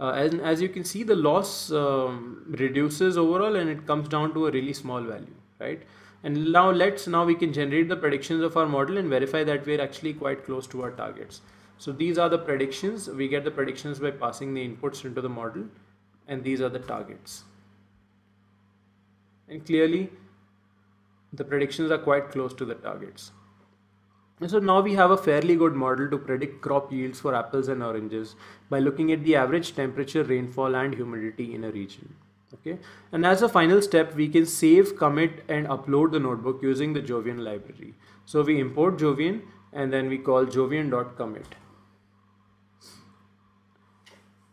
uh, and as you can see the loss um, reduces overall and it comes down to a really small value right and now let's now we can generate the predictions of our model and verify that we're actually quite close to our targets so these are the predictions we get the predictions by passing the inputs into the model and these are the targets and clearly the predictions are quite close to the targets so now we have a fairly good model to predict crop yields for apples and oranges by looking at the average temperature, rainfall and humidity in a region. Okay, and as a final step, we can save, commit and upload the notebook using the Jovian library. So we import Jovian and then we call jovian.commit.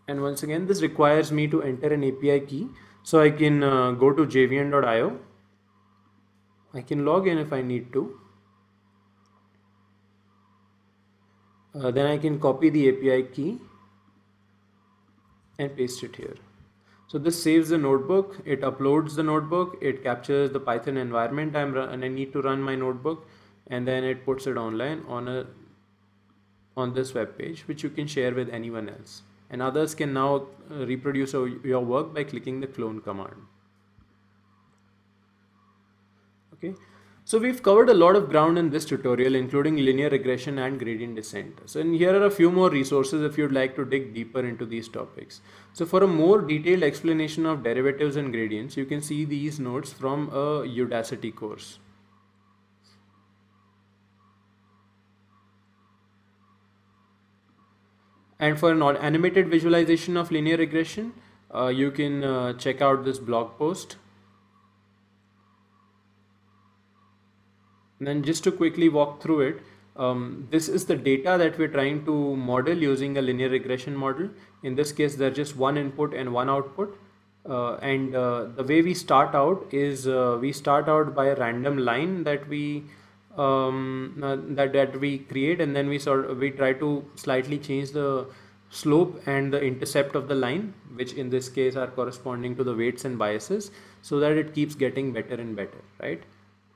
And once again, this requires me to enter an API key. So I can uh, go to jvn.io. I can log in if I need to. Uh, then I can copy the API key and paste it here. So this saves the notebook, it uploads the notebook, it captures the Python environment I'm and I need to run my notebook and then it puts it online on a on this web page which you can share with anyone else and others can now uh, reproduce your work by clicking the clone command okay so we've covered a lot of ground in this tutorial including linear regression and gradient descent. So and here are a few more resources if you'd like to dig deeper into these topics. So for a more detailed explanation of derivatives and gradients you can see these notes from a Udacity course. And for an animated visualization of linear regression, uh, you can uh, check out this blog post And then just to quickly walk through it, um, this is the data that we're trying to model using a linear regression model. In this case, there's just one input and one output. Uh, and uh, the way we start out is uh, we start out by a random line that we um, uh, that that we create, and then we sort of, we try to slightly change the slope and the intercept of the line, which in this case are corresponding to the weights and biases, so that it keeps getting better and better, right?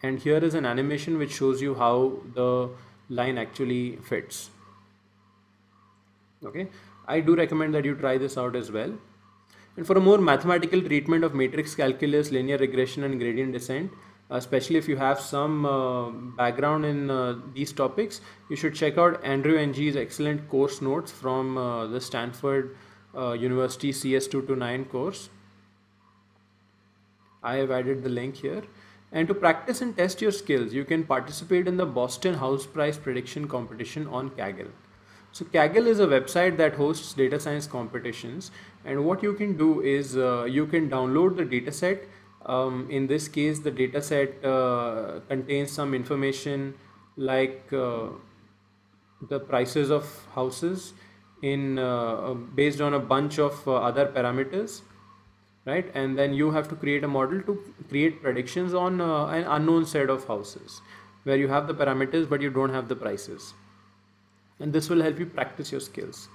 and here is an animation which shows you how the line actually fits okay I do recommend that you try this out as well and for a more mathematical treatment of matrix calculus linear regression and gradient descent especially if you have some uh, background in uh, these topics you should check out Andrew Ng's excellent course notes from uh, the Stanford uh, University CS229 course I have added the link here and to practice and test your skills, you can participate in the Boston House Price Prediction Competition on Kaggle. So Kaggle is a website that hosts data science competitions and what you can do is uh, you can download the dataset. Um, in this case, the dataset uh, contains some information like uh, the prices of houses in uh, based on a bunch of uh, other parameters right and then you have to create a model to create predictions on uh, an unknown set of houses where you have the parameters but you don't have the prices and this will help you practice your skills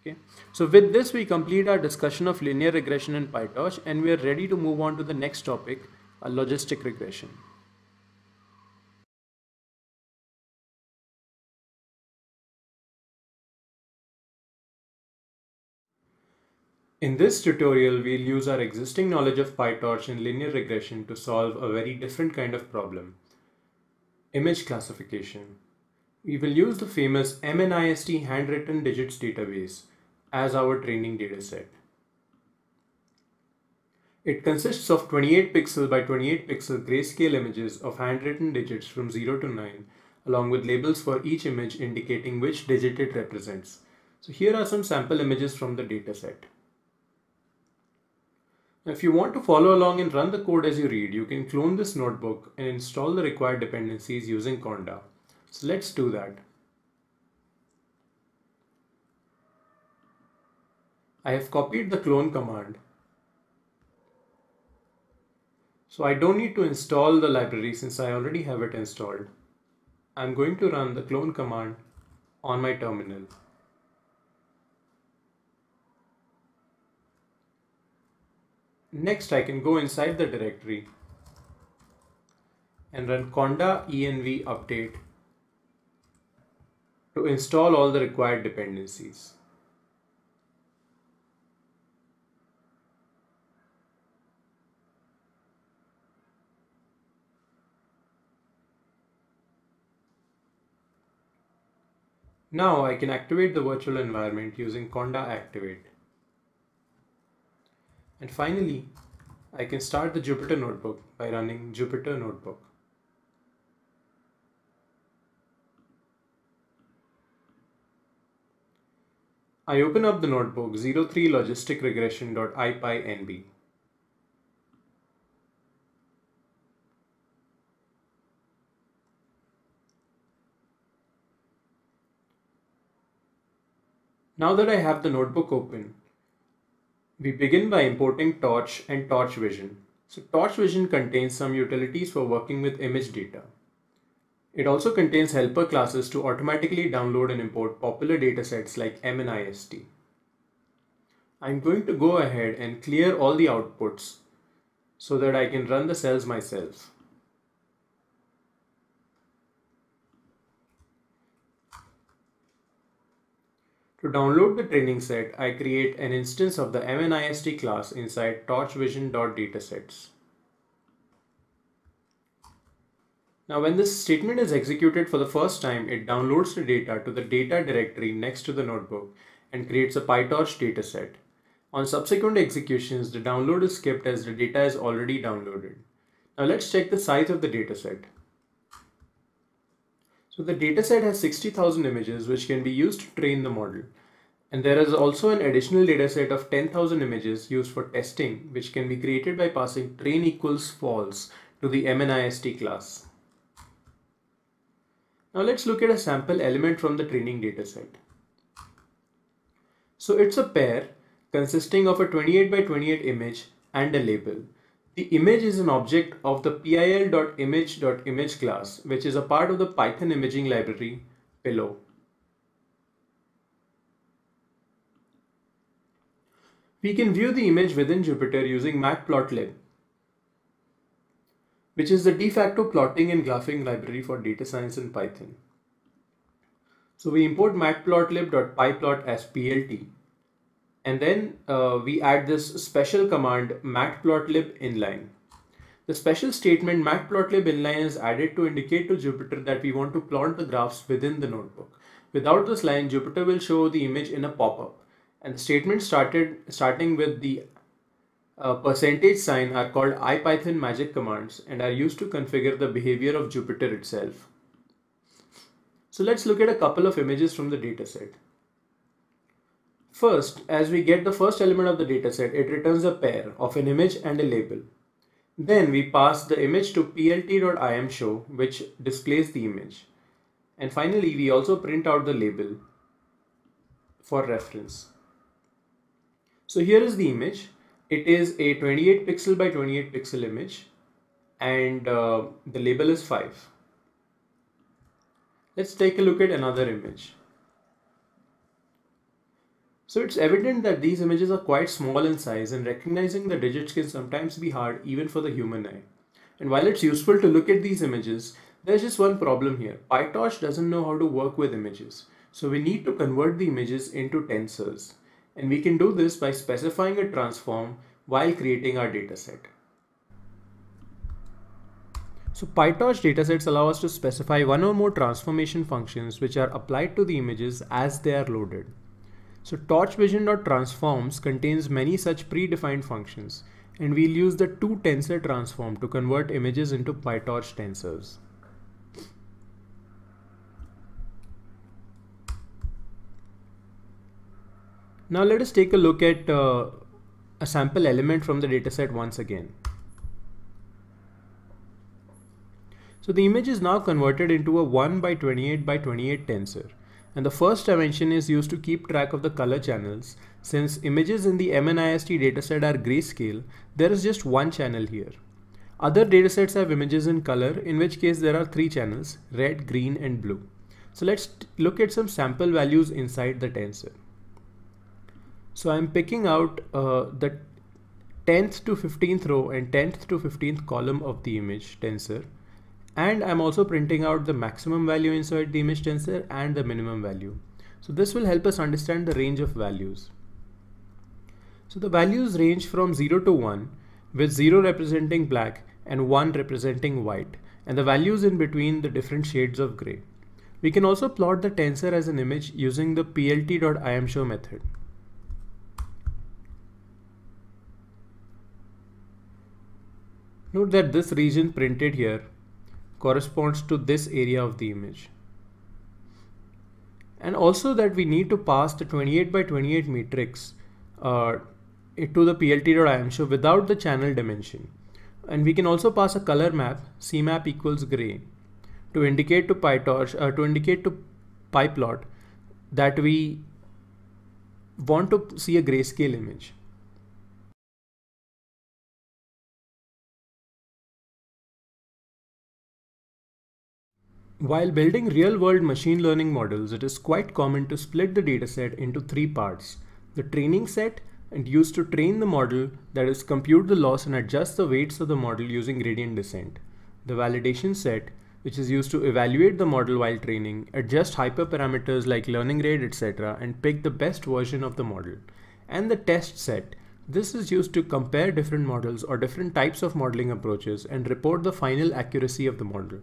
okay so with this we complete our discussion of linear regression in pytorch and we are ready to move on to the next topic a logistic regression In this tutorial, we'll use our existing knowledge of PyTorch and linear regression to solve a very different kind of problem, image classification. We will use the famous MNIST handwritten digits database as our training dataset. It consists of 28 pixel by 28 pixel grayscale images of handwritten digits from 0 to 9 along with labels for each image indicating which digit it represents. So here are some sample images from the dataset. If you want to follow along and run the code as you read, you can clone this notebook and install the required dependencies using Conda. So let's do that. I have copied the clone command. So I don't need to install the library since I already have it installed. I'm going to run the clone command on my terminal. Next, I can go inside the directory and run conda env update to install all the required dependencies. Now I can activate the virtual environment using conda activate. And finally, I can start the Jupyter Notebook by running Jupyter Notebook. I open up the notebook 03logisticregression.ipynb. Now that I have the notebook open, we begin by importing Torch and Torch Vision. So Torch Vision contains some utilities for working with image data. It also contains helper classes to automatically download and import popular datasets like MNIST. I'm going to go ahead and clear all the outputs so that I can run the cells myself. To download the training set, I create an instance of the MNIST class inside torchvision.datasets. Now when this statement is executed for the first time, it downloads the data to the data directory next to the notebook and creates a PyTorch dataset. On subsequent executions, the download is skipped as the data is already downloaded. Now let's check the size of the dataset. So the dataset has 60,000 images which can be used to train the model. And there is also an additional dataset of 10,000 images used for testing which can be created by passing train equals false to the MNIST class. Now let's look at a sample element from the training dataset. So it's a pair consisting of a 28 by 28 image and a label the image is an object of the pil.image.image class, which is a part of the Python imaging library below. We can view the image within Jupyter using matplotlib, which is the de facto plotting and graphing library for data science in Python. So we import matplotlib.pyplot as plt and then uh, we add this special command matplotlib inline. The special statement matplotlib inline is added to indicate to Jupyter that we want to plot the graphs within the notebook. Without this line, Jupyter will show the image in a pop-up. And the statements started starting with the uh, percentage sign are called IPython magic commands and are used to configure the behavior of Jupyter itself. So let's look at a couple of images from the dataset. First, as we get the first element of the dataset, it returns a pair of an image and a label. Then we pass the image to plt.imshow which displays the image. And finally, we also print out the label for reference. So here is the image. It is a 28 pixel by 28 pixel image and uh, the label is 5. Let's take a look at another image. So it's evident that these images are quite small in size and recognizing the digits can sometimes be hard even for the human eye. And while it's useful to look at these images, there's just one problem here. PyTorch doesn't know how to work with images. So we need to convert the images into tensors. And we can do this by specifying a transform while creating our dataset. So PyTorch datasets allow us to specify one or more transformation functions which are applied to the images as they are loaded. So TorchVision.transforms contains many such predefined functions and we'll use the two tensor transform to convert images into PyTorch tensors. Now let us take a look at uh, a sample element from the dataset once again. So the image is now converted into a 1 by 28 by 28 tensor and the first dimension is used to keep track of the color channels. Since images in the MNIST dataset are grayscale, there is just one channel here. Other datasets have images in color, in which case there are three channels, red, green and blue. So let's look at some sample values inside the tensor. So I'm picking out uh, the 10th to 15th row and 10th to 15th column of the image tensor and I'm also printing out the maximum value inside the image tensor and the minimum value. So this will help us understand the range of values. So the values range from 0 to 1 with 0 representing black and 1 representing white and the values in between the different shades of gray. We can also plot the tensor as an image using the plt.imshow method. Note that this region printed here corresponds to this area of the image. And also that we need to pass the 28 by 28 matrix uh, to the So without the channel dimension. And we can also pass a color map, cmap equals gray, to indicate to PyTorch, uh, to indicate to PyPlot that we want to see a grayscale image. While building real-world machine learning models, it is quite common to split the dataset into three parts. The training set, and used to train the model, that is compute the loss and adjust the weights of the model using gradient descent. The validation set, which is used to evaluate the model while training, adjust hyperparameters like learning rate, etc., and pick the best version of the model. And the test set. This is used to compare different models or different types of modeling approaches and report the final accuracy of the model.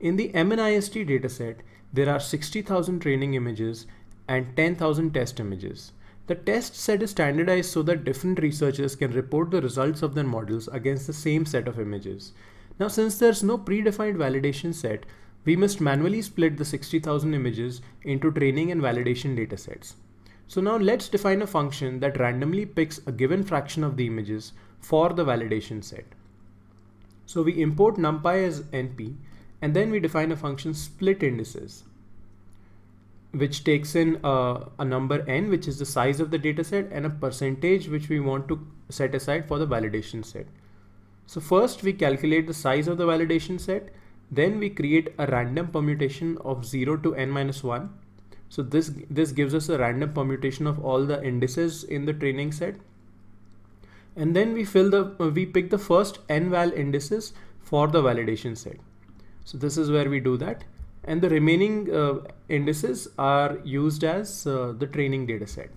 In the MNIST dataset, there are 60,000 training images and 10,000 test images. The test set is standardized so that different researchers can report the results of their models against the same set of images. Now, since there's no predefined validation set, we must manually split the 60,000 images into training and validation datasets. So now let's define a function that randomly picks a given fraction of the images for the validation set. So we import numpy as np and then we define a function split indices, which takes in a, a number n, which is the size of the data set and a percentage which we want to set aside for the validation set. So first we calculate the size of the validation set, then we create a random permutation of 0 to n minus 1. So this, this gives us a random permutation of all the indices in the training set. And then we fill the, we pick the first n val indices for the validation set. So this is where we do that. And the remaining uh, indices are used as uh, the training data set.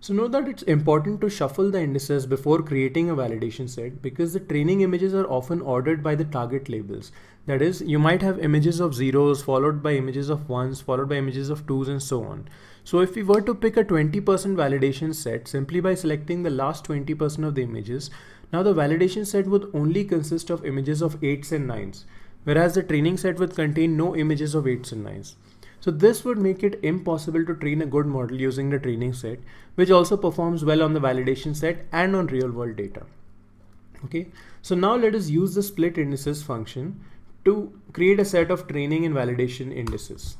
So know that it's important to shuffle the indices before creating a validation set because the training images are often ordered by the target labels. That is, you might have images of zeros followed by images of ones, followed by images of twos and so on. So if we were to pick a 20% validation set simply by selecting the last 20% of the images, now the validation set would only consist of images of 8s and 9s, whereas the training set would contain no images of 8s and 9s. So this would make it impossible to train a good model using the training set, which also performs well on the validation set and on real world data. Okay, so now let us use the split indices function to create a set of training and validation indices.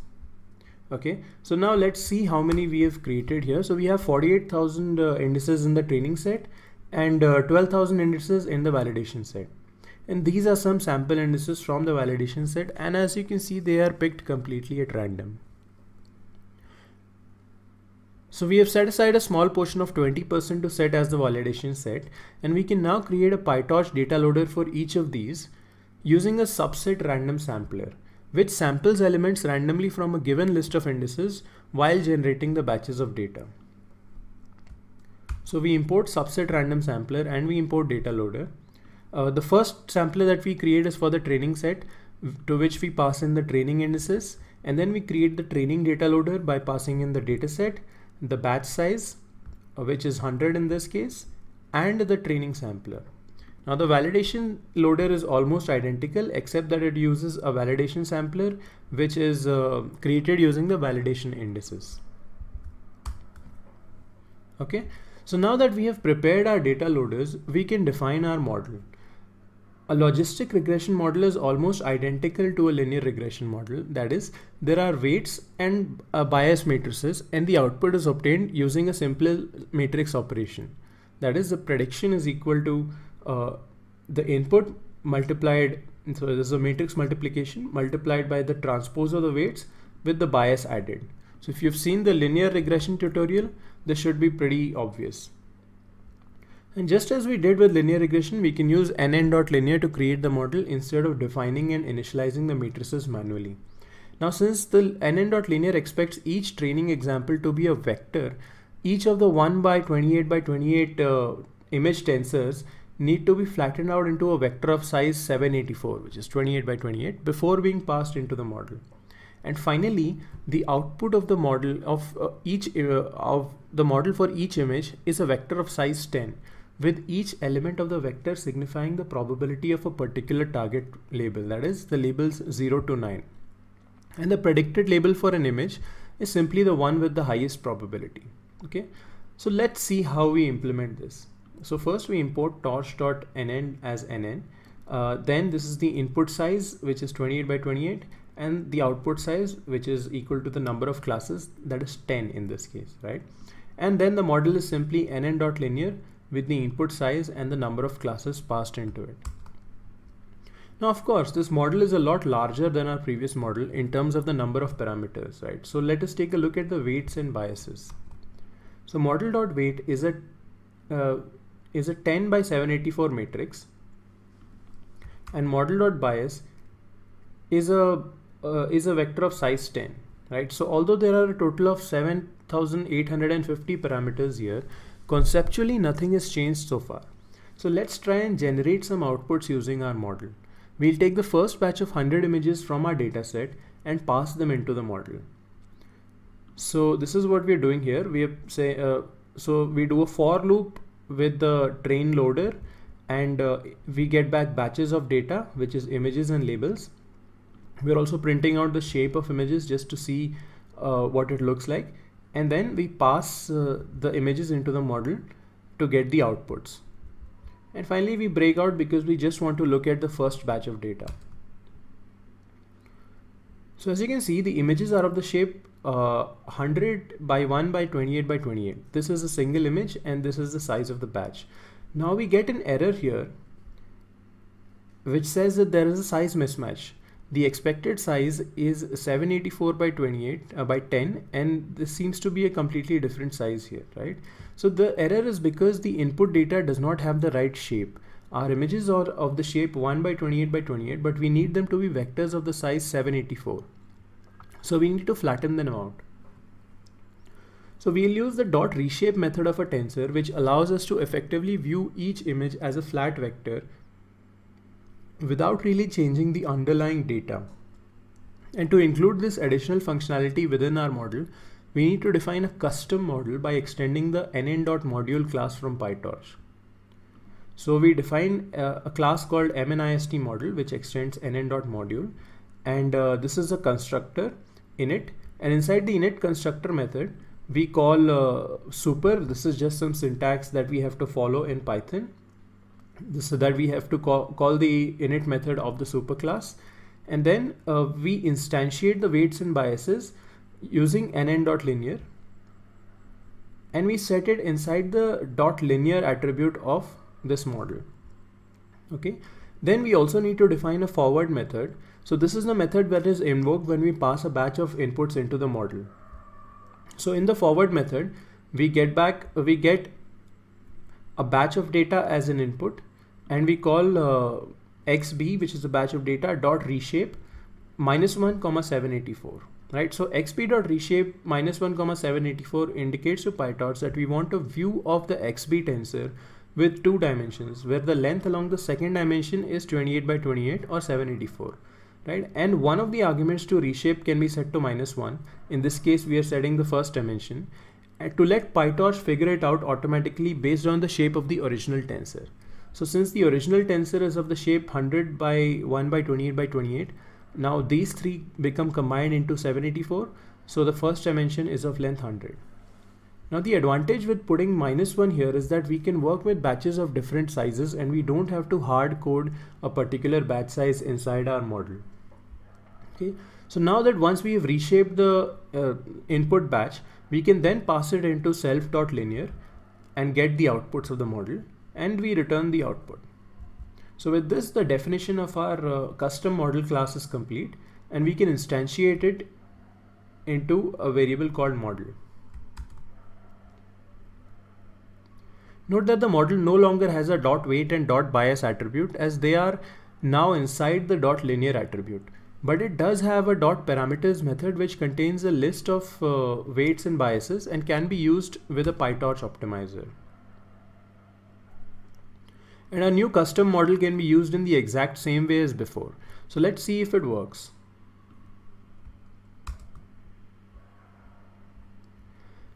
Okay, so now let's see how many we have created here. So we have 48,000 uh, indices in the training set and uh, 12,000 indices in the validation set. And these are some sample indices from the validation set and as you can see they are picked completely at random. So we have set aside a small portion of 20% to set as the validation set and we can now create a PyTorch data loader for each of these using a subset random sampler which samples elements randomly from a given list of indices while generating the batches of data. So we import subset random sampler and we import data loader. Uh, the first sampler that we create is for the training set to which we pass in the training indices and then we create the training data loader by passing in the data set, the batch size, uh, which is 100 in this case, and the training sampler. Now the validation loader is almost identical except that it uses a validation sampler which is uh, created using the validation indices. Okay. So now that we have prepared our data loaders, we can define our model. A logistic regression model is almost identical to a linear regression model. That is, there are weights and uh, bias matrices and the output is obtained using a simple matrix operation. That is, the prediction is equal to uh, the input multiplied, so this is a matrix multiplication multiplied by the transpose of the weights with the bias added. So if you've seen the linear regression tutorial, this should be pretty obvious. And just as we did with linear regression, we can use nn.linear to create the model instead of defining and initializing the matrices manually. Now since the nn.linear expects each training example to be a vector, each of the 1 by 28 by 28 uh, image tensors need to be flattened out into a vector of size 784, which is 28 by 28, before being passed into the model and finally the output of the model of uh, each uh, of the model for each image is a vector of size 10 with each element of the vector signifying the probability of a particular target label that is the labels 0 to 9 and the predicted label for an image is simply the one with the highest probability okay so let's see how we implement this so first we import torch.nn as nn uh, then this is the input size which is 28 by 28 and the output size which is equal to the number of classes that is 10 in this case right and then the model is simply nn dot linear with the input size and the number of classes passed into it now of course this model is a lot larger than our previous model in terms of the number of parameters right so let us take a look at the weights and biases so model dot weight is a uh, is a 10 by 784 matrix and model dot bias is a uh, is a vector of size 10 right so although there are a total of 7850 parameters here conceptually nothing has changed so far so let's try and generate some outputs using our model we'll take the first batch of 100 images from our dataset and pass them into the model so this is what we're doing here we say uh, so we do a for loop with the train loader and uh, we get back batches of data which is images and labels we're also printing out the shape of images just to see uh, what it looks like and then we pass uh, the images into the model to get the outputs and finally we break out because we just want to look at the first batch of data so as you can see the images are of the shape uh, 100 by 1 by 28 by 28 this is a single image and this is the size of the batch now we get an error here which says that there is a size mismatch the expected size is 784 by 28 uh, by 10 and this seems to be a completely different size here right so the error is because the input data does not have the right shape our images are of the shape 1 by 28 by 28 but we need them to be vectors of the size 784 so we need to flatten them out so we'll use the dot reshape method of a tensor which allows us to effectively view each image as a flat vector without really changing the underlying data. And to include this additional functionality within our model, we need to define a custom model by extending the nn.module class from PyTorch. So we define uh, a, class called mnist model, which extends nn.module. And uh, this is a constructor init. And inside the init constructor method, we call uh, super. This is just some syntax that we have to follow in Python so that we have to call, call the init method of the superclass and then uh, we instantiate the weights and biases using nn.linear and we set it inside the dot linear attribute of this model okay then we also need to define a forward method so this is the method that is invoked when we pass a batch of inputs into the model so in the forward method we get back we get a batch of data as an input and we call uh, xb which is a batch of data dot reshape minus 1 comma 784 right so xp dot reshape minus 1 comma 784 indicates to pytorch that we want a view of the xb tensor with two dimensions where the length along the second dimension is 28 by 28 or 784 right and one of the arguments to reshape can be set to minus 1 in this case we are setting the first dimension uh, to let pytorch figure it out automatically based on the shape of the original tensor so since the original tensor is of the shape 100 by 1 by 28 by 28, now these three become combined into 784. So the first dimension is of length 100. Now the advantage with putting minus one here is that we can work with batches of different sizes and we don't have to hard code a particular batch size inside our model. Okay. So now that once we have reshaped the uh, input batch, we can then pass it into self.linear and get the outputs of the model and we return the output. So with this, the definition of our uh, custom model class is complete and we can instantiate it into a variable called model. Note that the model no longer has a dot weight and dot bias attribute as they are now inside the dot linear attribute. But it does have a dot parameters method which contains a list of uh, weights and biases and can be used with a PyTorch optimizer and our new custom model can be used in the exact same way as before. So let's see if it works.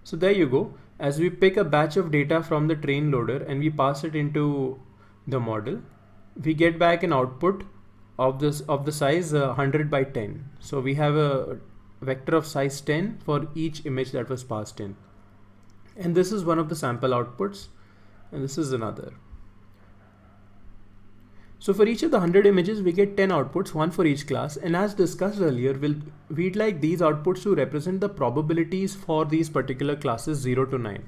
So there you go. As we pick a batch of data from the train loader and we pass it into the model, we get back an output of this of the size uh, 100 by 10. So we have a vector of size 10 for each image that was passed in. And this is one of the sample outputs and this is another. So for each of the 100 images, we get 10 outputs, one for each class. And as discussed earlier, we'll, we'd like these outputs to represent the probabilities for these particular classes 0 to 9.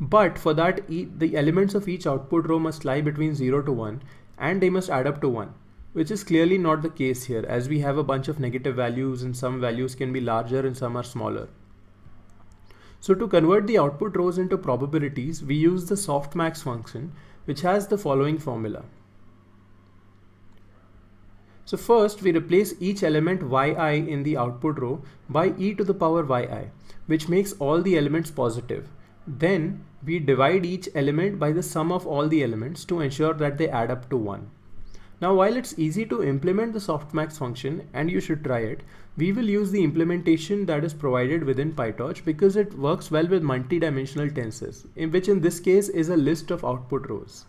But for that, e the elements of each output row must lie between 0 to 1 and they must add up to 1, which is clearly not the case here as we have a bunch of negative values and some values can be larger and some are smaller. So to convert the output rows into probabilities, we use the softmax function, which has the following formula. So first we replace each element yi in the output row by e to the power yi, which makes all the elements positive. Then we divide each element by the sum of all the elements to ensure that they add up to 1. Now while it's easy to implement the softmax function and you should try it, we will use the implementation that is provided within PyTorch because it works well with multi-dimensional tensors, in which in this case is a list of output rows.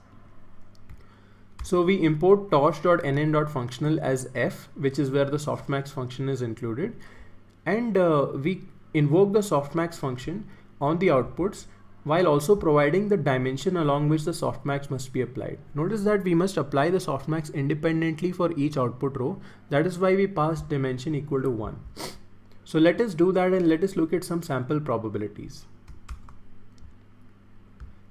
So we import torch.nn.functional as f, which is where the softmax function is included. And uh, we invoke the softmax function on the outputs while also providing the dimension along which the softmax must be applied. Notice that we must apply the softmax independently for each output row. That is why we pass dimension equal to 1. So let us do that and let us look at some sample probabilities.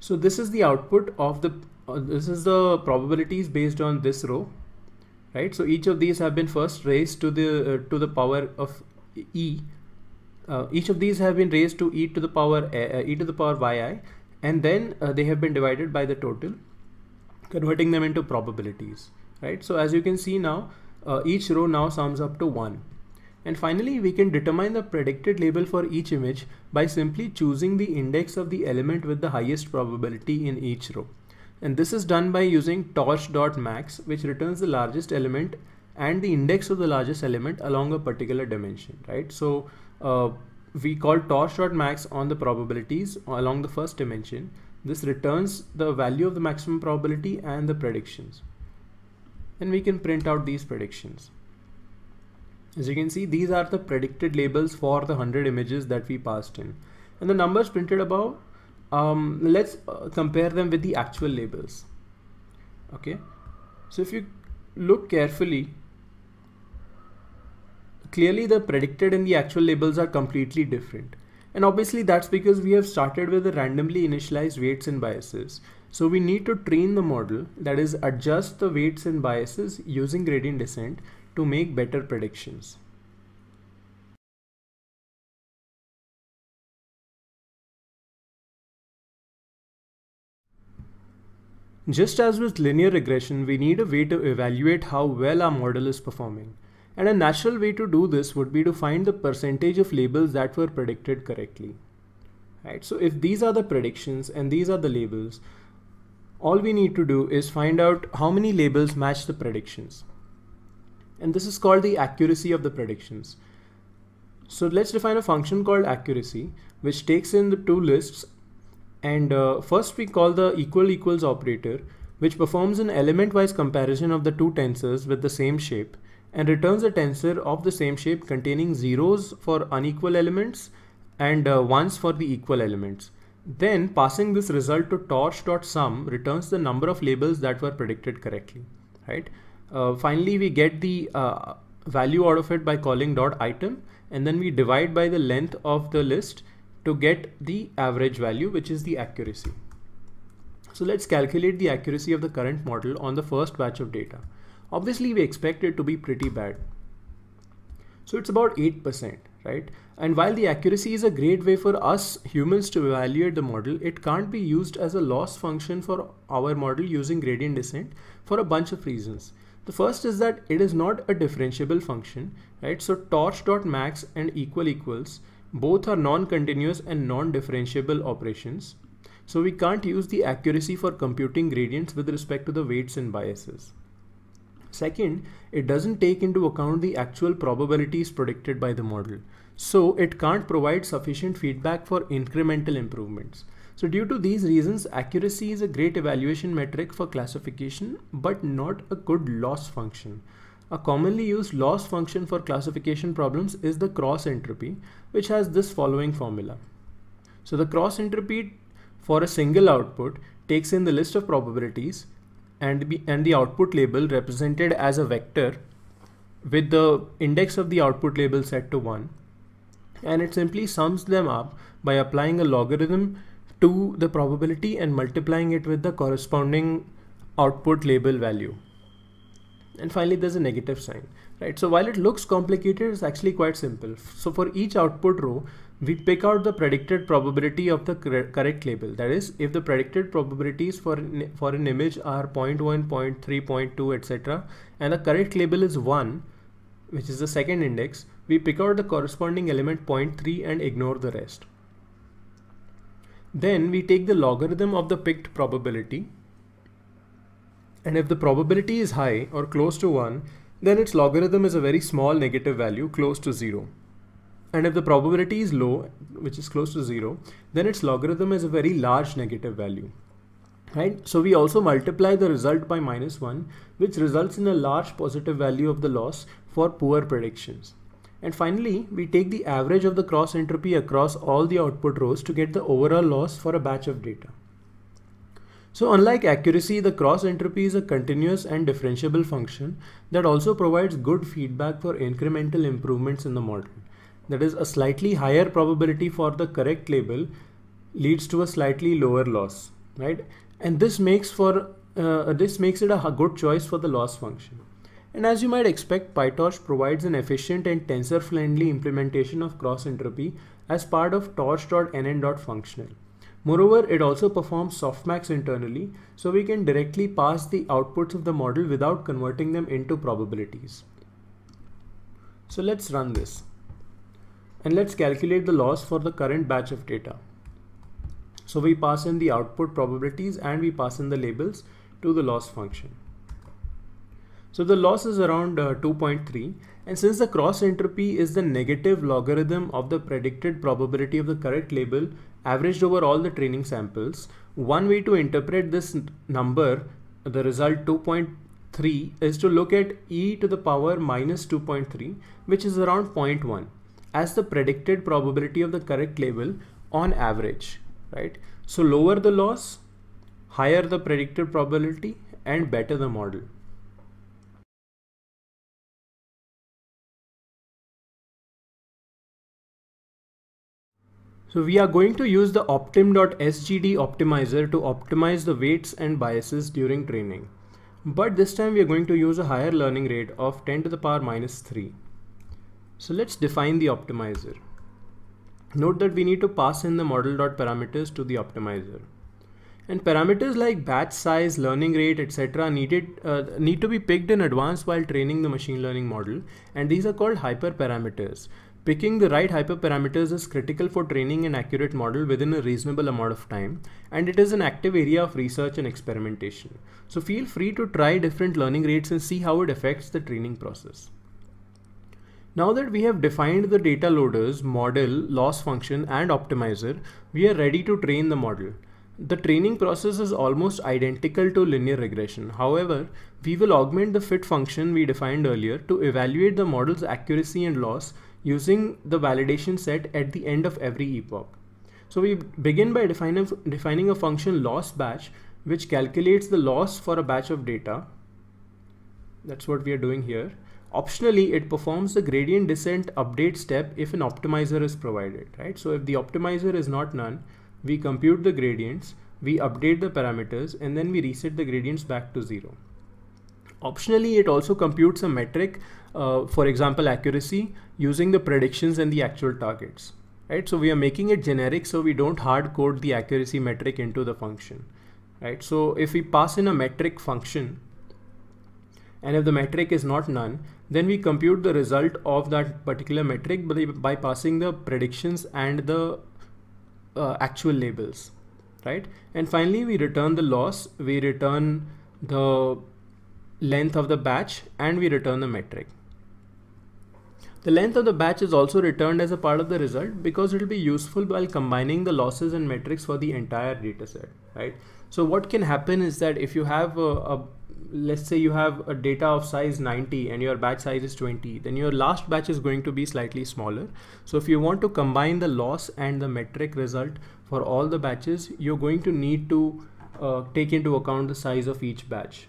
So this is the output of the uh, this is the probabilities based on this row right so each of these have been first raised to the uh, to the power of e uh, each of these have been raised to e to the power a, uh, uh, e to the power yi and then uh, they have been divided by the total converting them into probabilities right so as you can see now each row now sums up to 1 and finally we can determine the predicted label for each image by simply choosing the index of the element with the highest probability in each row and this is done by using torch.max which returns the largest element and the index of the largest element along a particular dimension, right? So uh, we call torch.max on the probabilities along the first dimension. This returns the value of the maximum probability and the predictions. And we can print out these predictions. As you can see, these are the predicted labels for the 100 images that we passed in. And the numbers printed above um, let's uh, compare them with the actual labels okay so if you look carefully clearly the predicted and the actual labels are completely different and obviously that's because we have started with the randomly initialized weights and biases so we need to train the model that is adjust the weights and biases using gradient descent to make better predictions Just as with linear regression, we need a way to evaluate how well our model is performing. And a natural way to do this would be to find the percentage of labels that were predicted correctly. Right? So if these are the predictions and these are the labels, all we need to do is find out how many labels match the predictions. And this is called the accuracy of the predictions. So let's define a function called accuracy, which takes in the two lists and uh, first we call the equal equals operator, which performs an element wise comparison of the two tensors with the same shape and returns a tensor of the same shape containing zeros for unequal elements and uh, ones for the equal elements. Then passing this result to torch.sum returns the number of labels that were predicted correctly, right? Uh, finally, we get the uh, value out of it by calling dot item and then we divide by the length of the list to get the average value, which is the accuracy. So let's calculate the accuracy of the current model on the first batch of data. Obviously, we expect it to be pretty bad. So it's about 8%, right? And while the accuracy is a great way for us humans to evaluate the model, it can't be used as a loss function for our model using gradient descent for a bunch of reasons. The first is that it is not a differentiable function, right? So torch.max and equal equals both are non-continuous and non-differentiable operations. So we can't use the accuracy for computing gradients with respect to the weights and biases. Second, it doesn't take into account the actual probabilities predicted by the model. So it can't provide sufficient feedback for incremental improvements. So due to these reasons, accuracy is a great evaluation metric for classification, but not a good loss function. A commonly used loss function for classification problems is the cross entropy, which has this following formula. So the cross entropy for a single output takes in the list of probabilities and, be, and the output label represented as a vector with the index of the output label set to 1 and it simply sums them up by applying a logarithm to the probability and multiplying it with the corresponding output label value and finally there's a negative sign right so while it looks complicated it's actually quite simple so for each output row we pick out the predicted probability of the cor correct label that is if the predicted probabilities for an, for an image are 0 0.1 0 0.3 0.2 etc and the correct label is 1 which is the second index we pick out the corresponding element 0.3 and ignore the rest then we take the logarithm of the picked probability and if the probability is high or close to 1, then its logarithm is a very small negative value close to 0. And if the probability is low, which is close to 0, then its logarithm is a very large negative value. Right? So we also multiply the result by minus 1, which results in a large positive value of the loss for poor predictions. And finally, we take the average of the cross entropy across all the output rows to get the overall loss for a batch of data. So unlike accuracy, the cross entropy is a continuous and differentiable function that also provides good feedback for incremental improvements in the model. That is a slightly higher probability for the correct label leads to a slightly lower loss, right? And this makes for uh, this makes it a good choice for the loss function. And as you might expect, PyTorch provides an efficient and tensor-friendly implementation of cross entropy as part of torch.nn.functional. Moreover, it also performs softmax internally, so we can directly pass the outputs of the model without converting them into probabilities. So let's run this. And let's calculate the loss for the current batch of data. So we pass in the output probabilities and we pass in the labels to the loss function. So the loss is around uh, 2.3 and since the cross entropy is the negative logarithm of the predicted probability of the correct label averaged over all the training samples, one way to interpret this number, the result 2.3 is to look at e to the power minus 2.3 which is around 0.1 as the predicted probability of the correct label on average, right? So lower the loss, higher the predicted probability and better the model. So we are going to use the optim.sgd optimizer to optimize the weights and biases during training. But this time we are going to use a higher learning rate of 10 to the power minus 3. So let's define the optimizer. Note that we need to pass in the model.parameters to the optimizer. And parameters like batch size, learning rate, etc. needed uh, need to be picked in advance while training the machine learning model. And these are called hyperparameters. Picking the right hyperparameters is critical for training an accurate model within a reasonable amount of time, and it is an active area of research and experimentation. So feel free to try different learning rates and see how it affects the training process. Now that we have defined the data loaders, model, loss function, and optimizer, we are ready to train the model. The training process is almost identical to linear regression. However, we will augment the fit function we defined earlier to evaluate the model's accuracy and loss using the validation set at the end of every epoch. So we begin by defining defining a function loss batch, which calculates the loss for a batch of data. That's what we are doing here. Optionally, it performs the gradient descent update step if an optimizer is provided, right? So if the optimizer is not none, we compute the gradients, we update the parameters, and then we reset the gradients back to zero. Optionally, it also computes a metric, uh, for example, accuracy using the predictions and the actual targets, right? So we are making it generic so we don't hard code the accuracy metric into the function, right? So if we pass in a metric function and if the metric is not none, then we compute the result of that particular metric by, by passing the predictions and the uh, actual labels, right? And finally, we return the loss, we return the length of the batch and we return the metric. The length of the batch is also returned as a part of the result because it will be useful while combining the losses and metrics for the entire dataset, right? So what can happen is that if you have a, a let's say you have a data of size 90 and your batch size is 20 then your last batch is going to be slightly smaller so if you want to combine the loss and the metric result for all the batches you're going to need to uh, take into account the size of each batch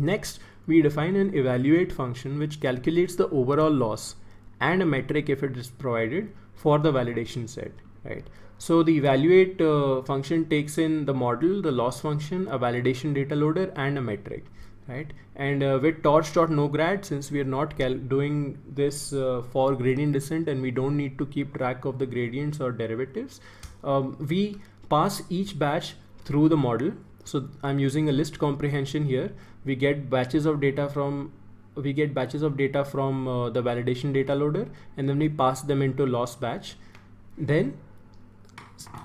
Next, we define an evaluate function which calculates the overall loss and a metric if it is provided for the validation set, right? So the evaluate uh, function takes in the model, the loss function, a validation data loader and a metric, right? And uh, with torch.nograd, since we are not doing this uh, for gradient descent and we don't need to keep track of the gradients or derivatives, um, we pass each batch through the model so I'm using a list comprehension here. We get batches of data from we get batches of data from uh, the validation data loader and then we pass them into loss batch. Then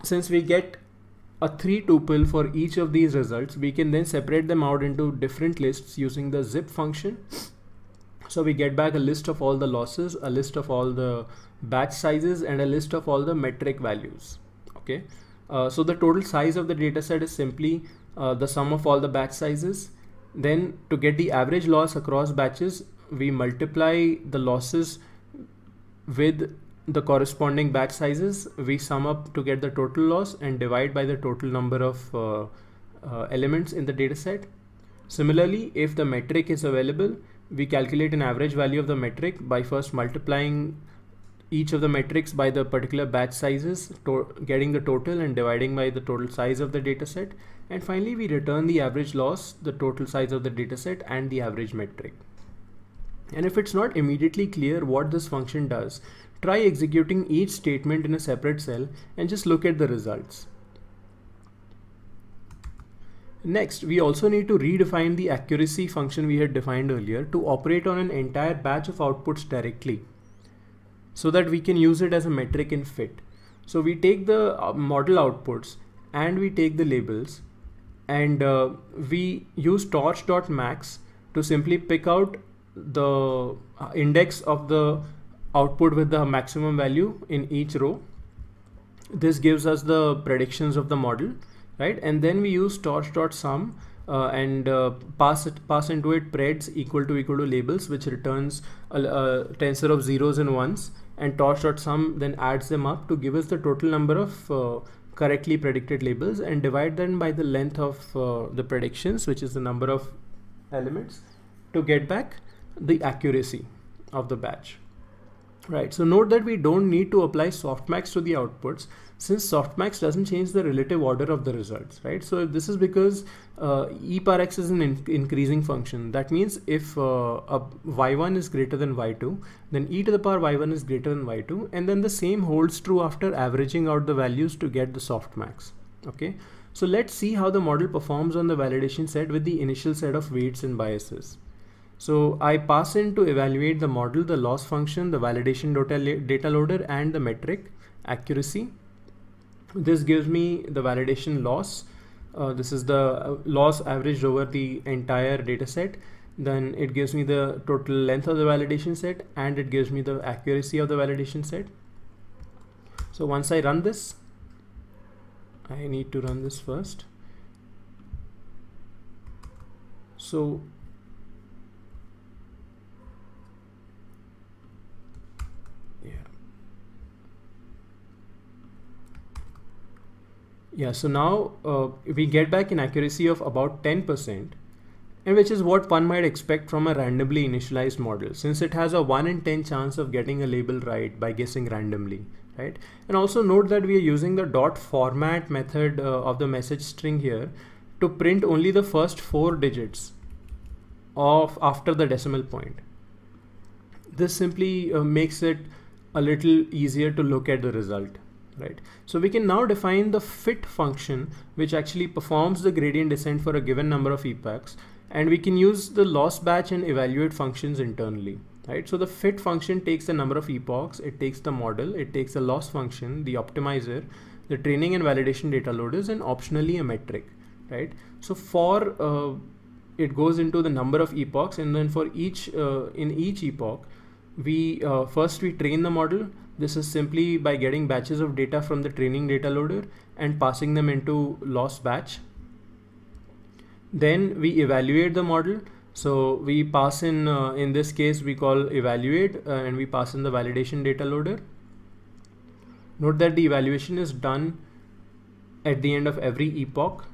since we get a three tuple for each of these results, we can then separate them out into different lists using the zip function. So we get back a list of all the losses, a list of all the batch sizes and a list of all the metric values. Okay. Uh, so the total size of the data set is simply uh, the sum of all the batch sizes. Then to get the average loss across batches, we multiply the losses with the corresponding batch sizes. We sum up to get the total loss and divide by the total number of uh, uh, elements in the dataset. Similarly, if the metric is available, we calculate an average value of the metric by first multiplying each of the metrics by the particular batch sizes, getting the total and dividing by the total size of the dataset. And finally, we return the average loss, the total size of the dataset and the average metric. And if it's not immediately clear what this function does, try executing each statement in a separate cell and just look at the results. Next, we also need to redefine the accuracy function we had defined earlier to operate on an entire batch of outputs directly so that we can use it as a metric in fit. So we take the uh, model outputs and we take the labels and uh, we use torch.max to simply pick out the uh, index of the output with the maximum value in each row. This gives us the predictions of the model, right? And then we use torch.sum uh, and uh, pass it pass into it preds equal to equal to labels which returns a, uh, a tensor of zeros and ones and torch.sum then adds them up to give us the total number of uh, correctly predicted labels and divide them by the length of uh, the predictions which is the number of elements to get back the accuracy of the batch right so note that we don't need to apply softmax to the outputs since softmax doesn't change the relative order of the results, right? So this is because uh, e par x is an in increasing function. That means if uh, y1 is greater than y2, then e to the power y1 is greater than y2, and then the same holds true after averaging out the values to get the softmax, okay? So let's see how the model performs on the validation set with the initial set of weights and biases. So I pass in to evaluate the model, the loss function, the validation data, data loader, and the metric accuracy this gives me the validation loss uh, this is the uh, loss averaged over the entire data set then it gives me the total length of the validation set and it gives me the accuracy of the validation set so once I run this I need to run this first so Yeah, so now uh, we get back an accuracy of about 10% and which is what one might expect from a randomly initialized model since it has a 1 in 10 chance of getting a label right by guessing randomly right and also note that we are using the dot format method uh, of the message string here to print only the first four digits of after the decimal point this simply uh, makes it a little easier to look at the result right? So we can now define the fit function, which actually performs the gradient descent for a given number of epochs. And we can use the loss batch and evaluate functions internally, right? So the fit function takes the number of epochs, it takes the model, it takes the loss function, the optimizer, the training and validation data loaders, and optionally a metric, right? So for uh, it goes into the number of epochs, and then for each uh, in each epoch, we uh, first we train the model, this is simply by getting batches of data from the training data loader and passing them into loss batch. Then we evaluate the model. So we pass in, uh, in this case, we call evaluate uh, and we pass in the validation data loader. Note that the evaluation is done at the end of every epoch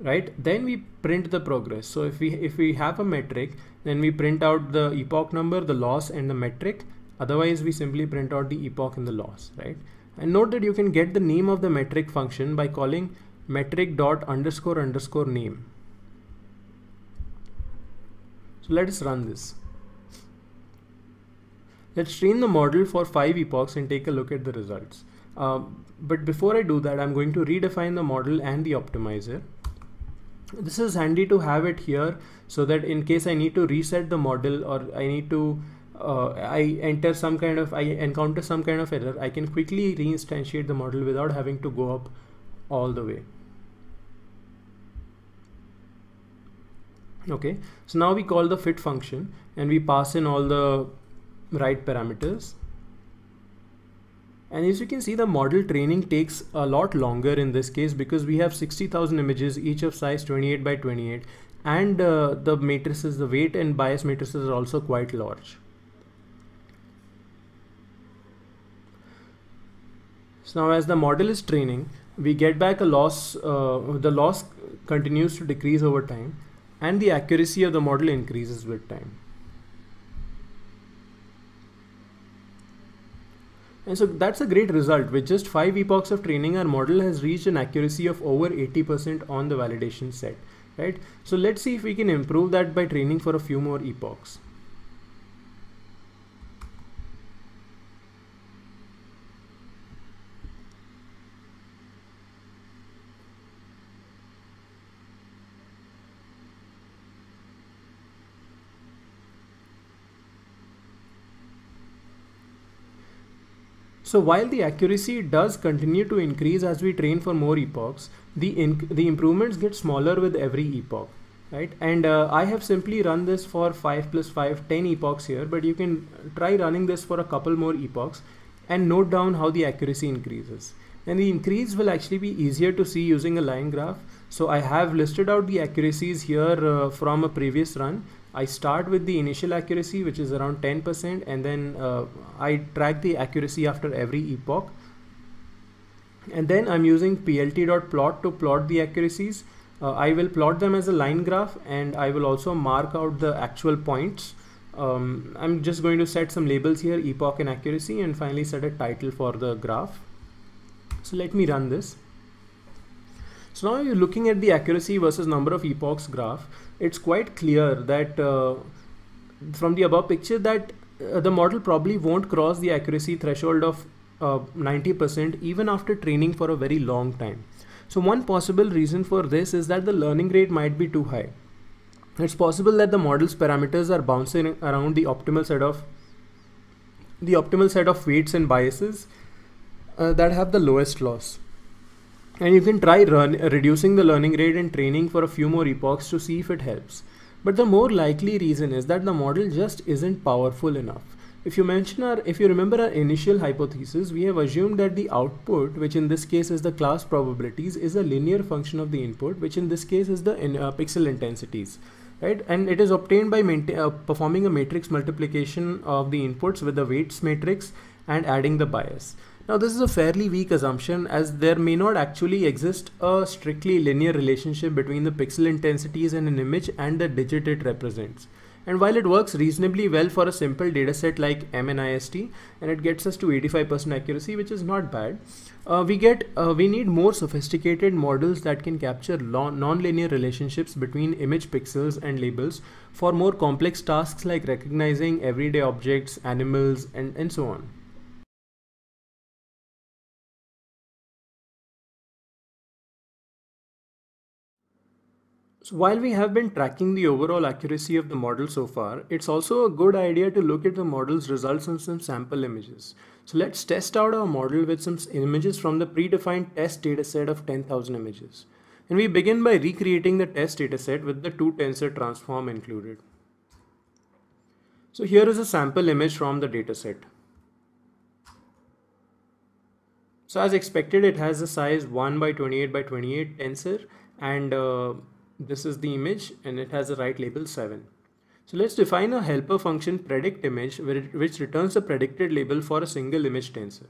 right then we print the progress so if we if we have a metric then we print out the epoch number the loss and the metric Otherwise, we simply print out the epoch in the loss, right? And note that you can get the name of the metric function by calling metric dot underscore underscore name. So let us run this. Let's train the model for five epochs and take a look at the results. Uh, but before I do that, I'm going to redefine the model and the optimizer. This is handy to have it here so that in case I need to reset the model or I need to uh, I enter some kind of, I encounter some kind of error, I can quickly reinstantiate the model without having to go up all the way. Okay, so now we call the fit function and we pass in all the right parameters. And as you can see, the model training takes a lot longer in this case because we have 60,000 images, each of size 28 by 28 and uh, the matrices the weight and bias matrices are also quite large So now as the model is training, we get back a loss, uh, the loss continues to decrease over time and the accuracy of the model increases with time. And so that's a great result. With just five epochs of training, our model has reached an accuracy of over 80% on the validation set, right? So let's see if we can improve that by training for a few more epochs. So while the accuracy does continue to increase as we train for more epochs, the, the improvements get smaller with every epoch. Right? And uh, I have simply run this for 5 plus 5, 10 epochs here, but you can try running this for a couple more epochs and note down how the accuracy increases. And the increase will actually be easier to see using a line graph. So I have listed out the accuracies here uh, from a previous run. I start with the initial accuracy, which is around 10%, and then uh, I track the accuracy after every epoch. And then I'm using plt.plot to plot the accuracies. Uh, I will plot them as a line graph, and I will also mark out the actual points. Um, I'm just going to set some labels here, epoch and accuracy, and finally set a title for the graph. So let me run this. So now you're looking at the accuracy versus number of epochs graph it's quite clear that uh, from the above picture that uh, the model probably won't cross the accuracy threshold of 90% uh, even after training for a very long time. So one possible reason for this is that the learning rate might be too high. It's possible that the model's parameters are bouncing around the optimal set of the optimal set of weights and biases uh, that have the lowest loss. And you can try run, reducing the learning rate and training for a few more epochs to see if it helps. But the more likely reason is that the model just isn't powerful enough. If you mention our, if you remember our initial hypothesis, we have assumed that the output, which in this case is the class probabilities, is a linear function of the input, which in this case is the in, uh, pixel intensities, right? And it is obtained by uh, performing a matrix multiplication of the inputs with the weights matrix and adding the bias. Now this is a fairly weak assumption as there may not actually exist a strictly linear relationship between the pixel intensities in an image and the digit it represents. And while it works reasonably well for a simple dataset like MNIST and it gets us to 85% accuracy, which is not bad, uh, we get uh, we need more sophisticated models that can capture non-linear relationships between image pixels and labels for more complex tasks like recognizing everyday objects, animals, and, and so on. So while we have been tracking the overall accuracy of the model so far, it's also a good idea to look at the model's results on some sample images. So let's test out our model with some images from the predefined test dataset of 10,000 images. And we begin by recreating the test dataset with the two tensor transform included. So here is a sample image from the dataset. So as expected, it has a size 1 by 28 by 28 tensor and uh, this is the image and it has a right label 7. So let's define a helper function predict image which returns the predicted label for a single image tensor.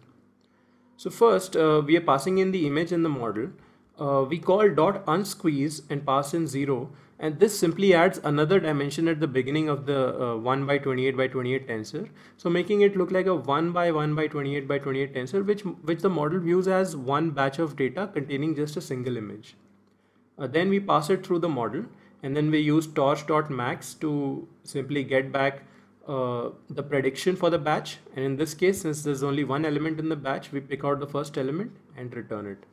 So first uh, we are passing in the image in the model. Uh, we call dot unsqueeze and pass in 0 and this simply adds another dimension at the beginning of the uh, 1 by 28 by 28 tensor. So making it look like a 1 by 1 by 28 by 28 tensor which, which the model views as one batch of data containing just a single image. Uh, then we pass it through the model and then we use torch.max to simply get back uh, the prediction for the batch and in this case since there's only one element in the batch we pick out the first element and return it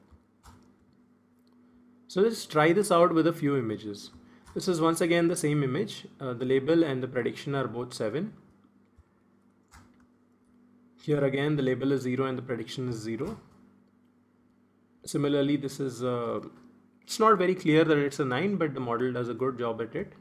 so let's try this out with a few images this is once again the same image uh, the label and the prediction are both 7 here again the label is 0 and the prediction is 0 similarly this is uh, it's not very clear that it's a 9 but the model does a good job at it.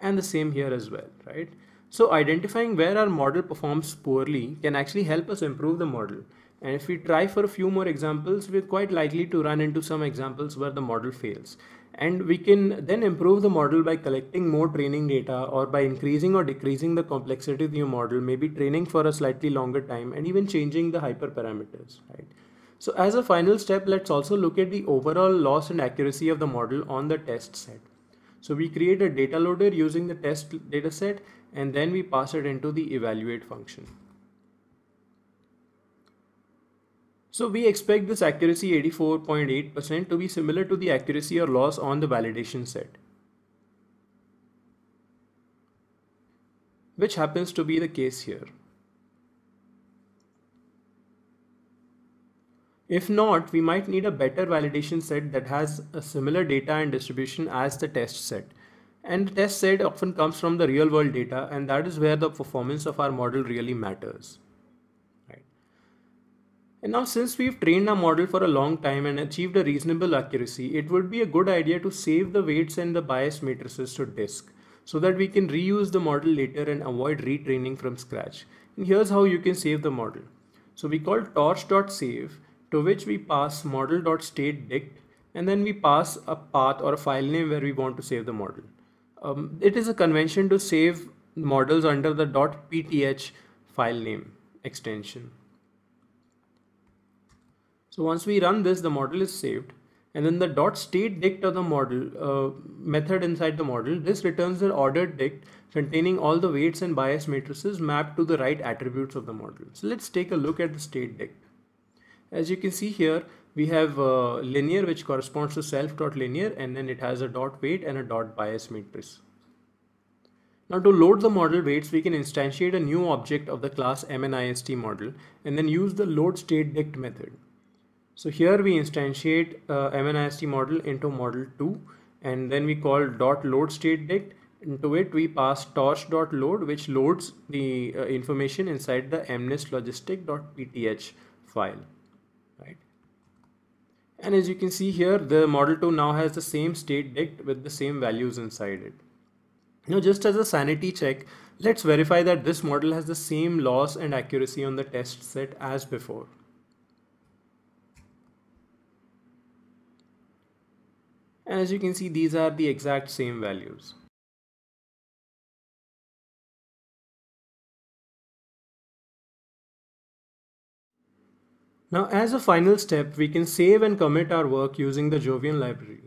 And the same here as well, right? So identifying where our model performs poorly can actually help us improve the model. And if we try for a few more examples, we're quite likely to run into some examples where the model fails. And we can then improve the model by collecting more training data or by increasing or decreasing the complexity of your model, maybe training for a slightly longer time and even changing the hyperparameters, right? So as a final step, let's also look at the overall loss and accuracy of the model on the test set. So we create a data loader using the test dataset and then we pass it into the evaluate function. So we expect this accuracy 84.8% to be similar to the accuracy or loss on the validation set. Which happens to be the case here. If not, we might need a better validation set that has a similar data and distribution as the test set. And the test set often comes from the real world data and that is where the performance of our model really matters. And now since we've trained our model for a long time and achieved a reasonable accuracy, it would be a good idea to save the weights and the bias matrices to disk so that we can reuse the model later and avoid retraining from scratch. And here's how you can save the model. So we call torch.save to which we pass model.stateDict and then we pass a path or a file name where we want to save the model. Um, it is a convention to save models under the .pth file name extension. So once we run this, the model is saved and then the dot state dict of the model uh, method inside the model this returns an ordered dict containing all the weights and bias matrices mapped to the right attributes of the model so let's take a look at the state dict as you can see here we have a uh, linear which corresponds to self dot linear and then it has a dot weight and a dot bias matrix. Now to load the model weights we can instantiate a new object of the class MNIST model and then use the load state dict method. So here we instantiate uh, MNIST model into model 2 and then we call dot load state dict into it we pass torch dot load which loads the uh, information inside the mnist logistic dot pth file and as you can see here the model 2 now has the same state dict with the same values inside it. Now just as a sanity check let's verify that this model has the same loss and accuracy on the test set as before. And as you can see these are the exact same values. Now as a final step, we can save and commit our work using the Jovian library.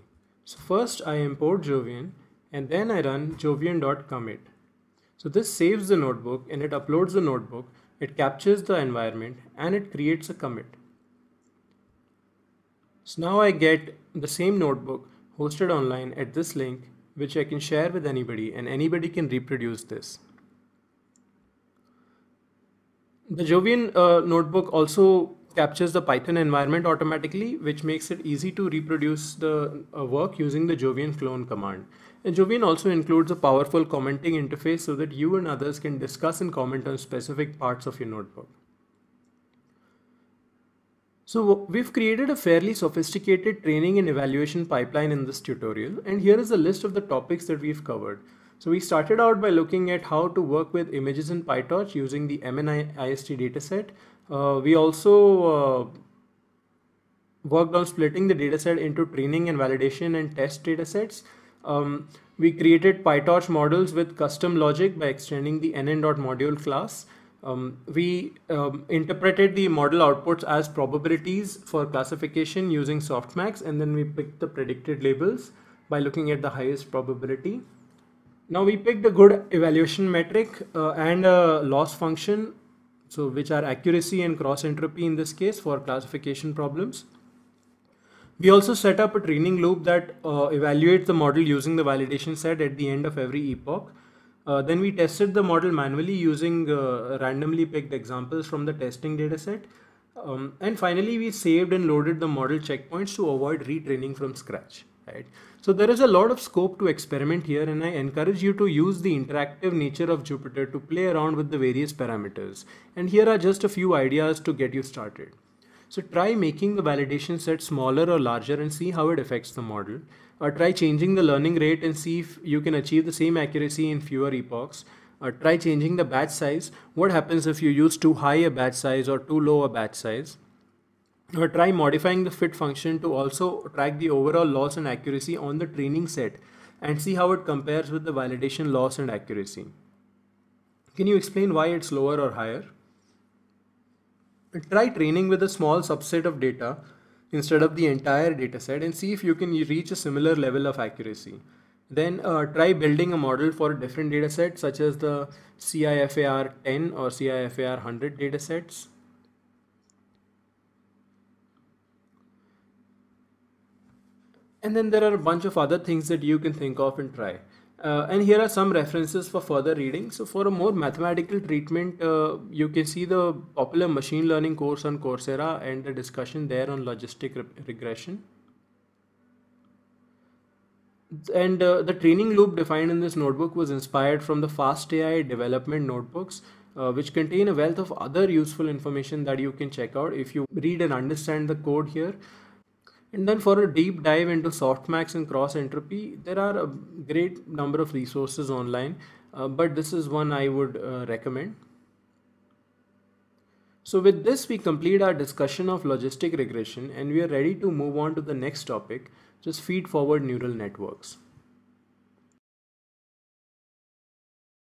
So first I import Jovian and then I run jovian.commit. So this saves the notebook and it uploads the notebook, it captures the environment and it creates a commit. So now I get the same notebook hosted online at this link which I can share with anybody and anybody can reproduce this. The Jovian uh, notebook also captures the Python environment automatically, which makes it easy to reproduce the uh, work using the Jovian clone command. And Jovian also includes a powerful commenting interface so that you and others can discuss and comment on specific parts of your notebook. So we've created a fairly sophisticated training and evaluation pipeline in this tutorial, and here is a list of the topics that we've covered. So we started out by looking at how to work with images in PyTorch using the MNIST dataset. Uh, we also uh, worked on splitting the dataset into training and validation and test datasets. Um, we created PyTorch models with custom logic by extending the nn.module class. Um, we um, interpreted the model outputs as probabilities for classification using softmax and then we picked the predicted labels by looking at the highest probability. Now we picked a good evaluation metric uh, and a loss function, so which are accuracy and cross entropy in this case for classification problems. We also set up a training loop that uh, evaluates the model using the validation set at the end of every epoch. Uh, then we tested the model manually using uh, randomly picked examples from the testing dataset. Um, and finally, we saved and loaded the model checkpoints to avoid retraining from scratch right? So there is a lot of scope to experiment here and I encourage you to use the interactive nature of Jupyter to play around with the various parameters. And here are just a few ideas to get you started. So try making the validation set smaller or larger and see how it affects the model. Or uh, try changing the learning rate and see if you can achieve the same accuracy in fewer epochs. Or uh, try changing the batch size. What happens if you use too high a batch size or too low a batch size? Uh, try modifying the fit function to also track the overall loss and accuracy on the training set and see how it compares with the validation loss and accuracy. Can you explain why it's lower or higher? Try training with a small subset of data instead of the entire dataset and see if you can reach a similar level of accuracy. Then uh, try building a model for a different dataset such as the CIFAR 10 or CIFAR 100 datasets And then there are a bunch of other things that you can think of and try. Uh, and here are some references for further reading. So for a more mathematical treatment, uh, you can see the popular machine learning course on Coursera and the discussion there on logistic re regression. And uh, the training loop defined in this notebook was inspired from the FastAI development notebooks, uh, which contain a wealth of other useful information that you can check out if you read and understand the code here. And then for a deep dive into softmax and cross entropy, there are a great number of resources online, uh, but this is one I would uh, recommend. So with this, we complete our discussion of logistic regression and we are ready to move on to the next topic, just feed forward neural networks.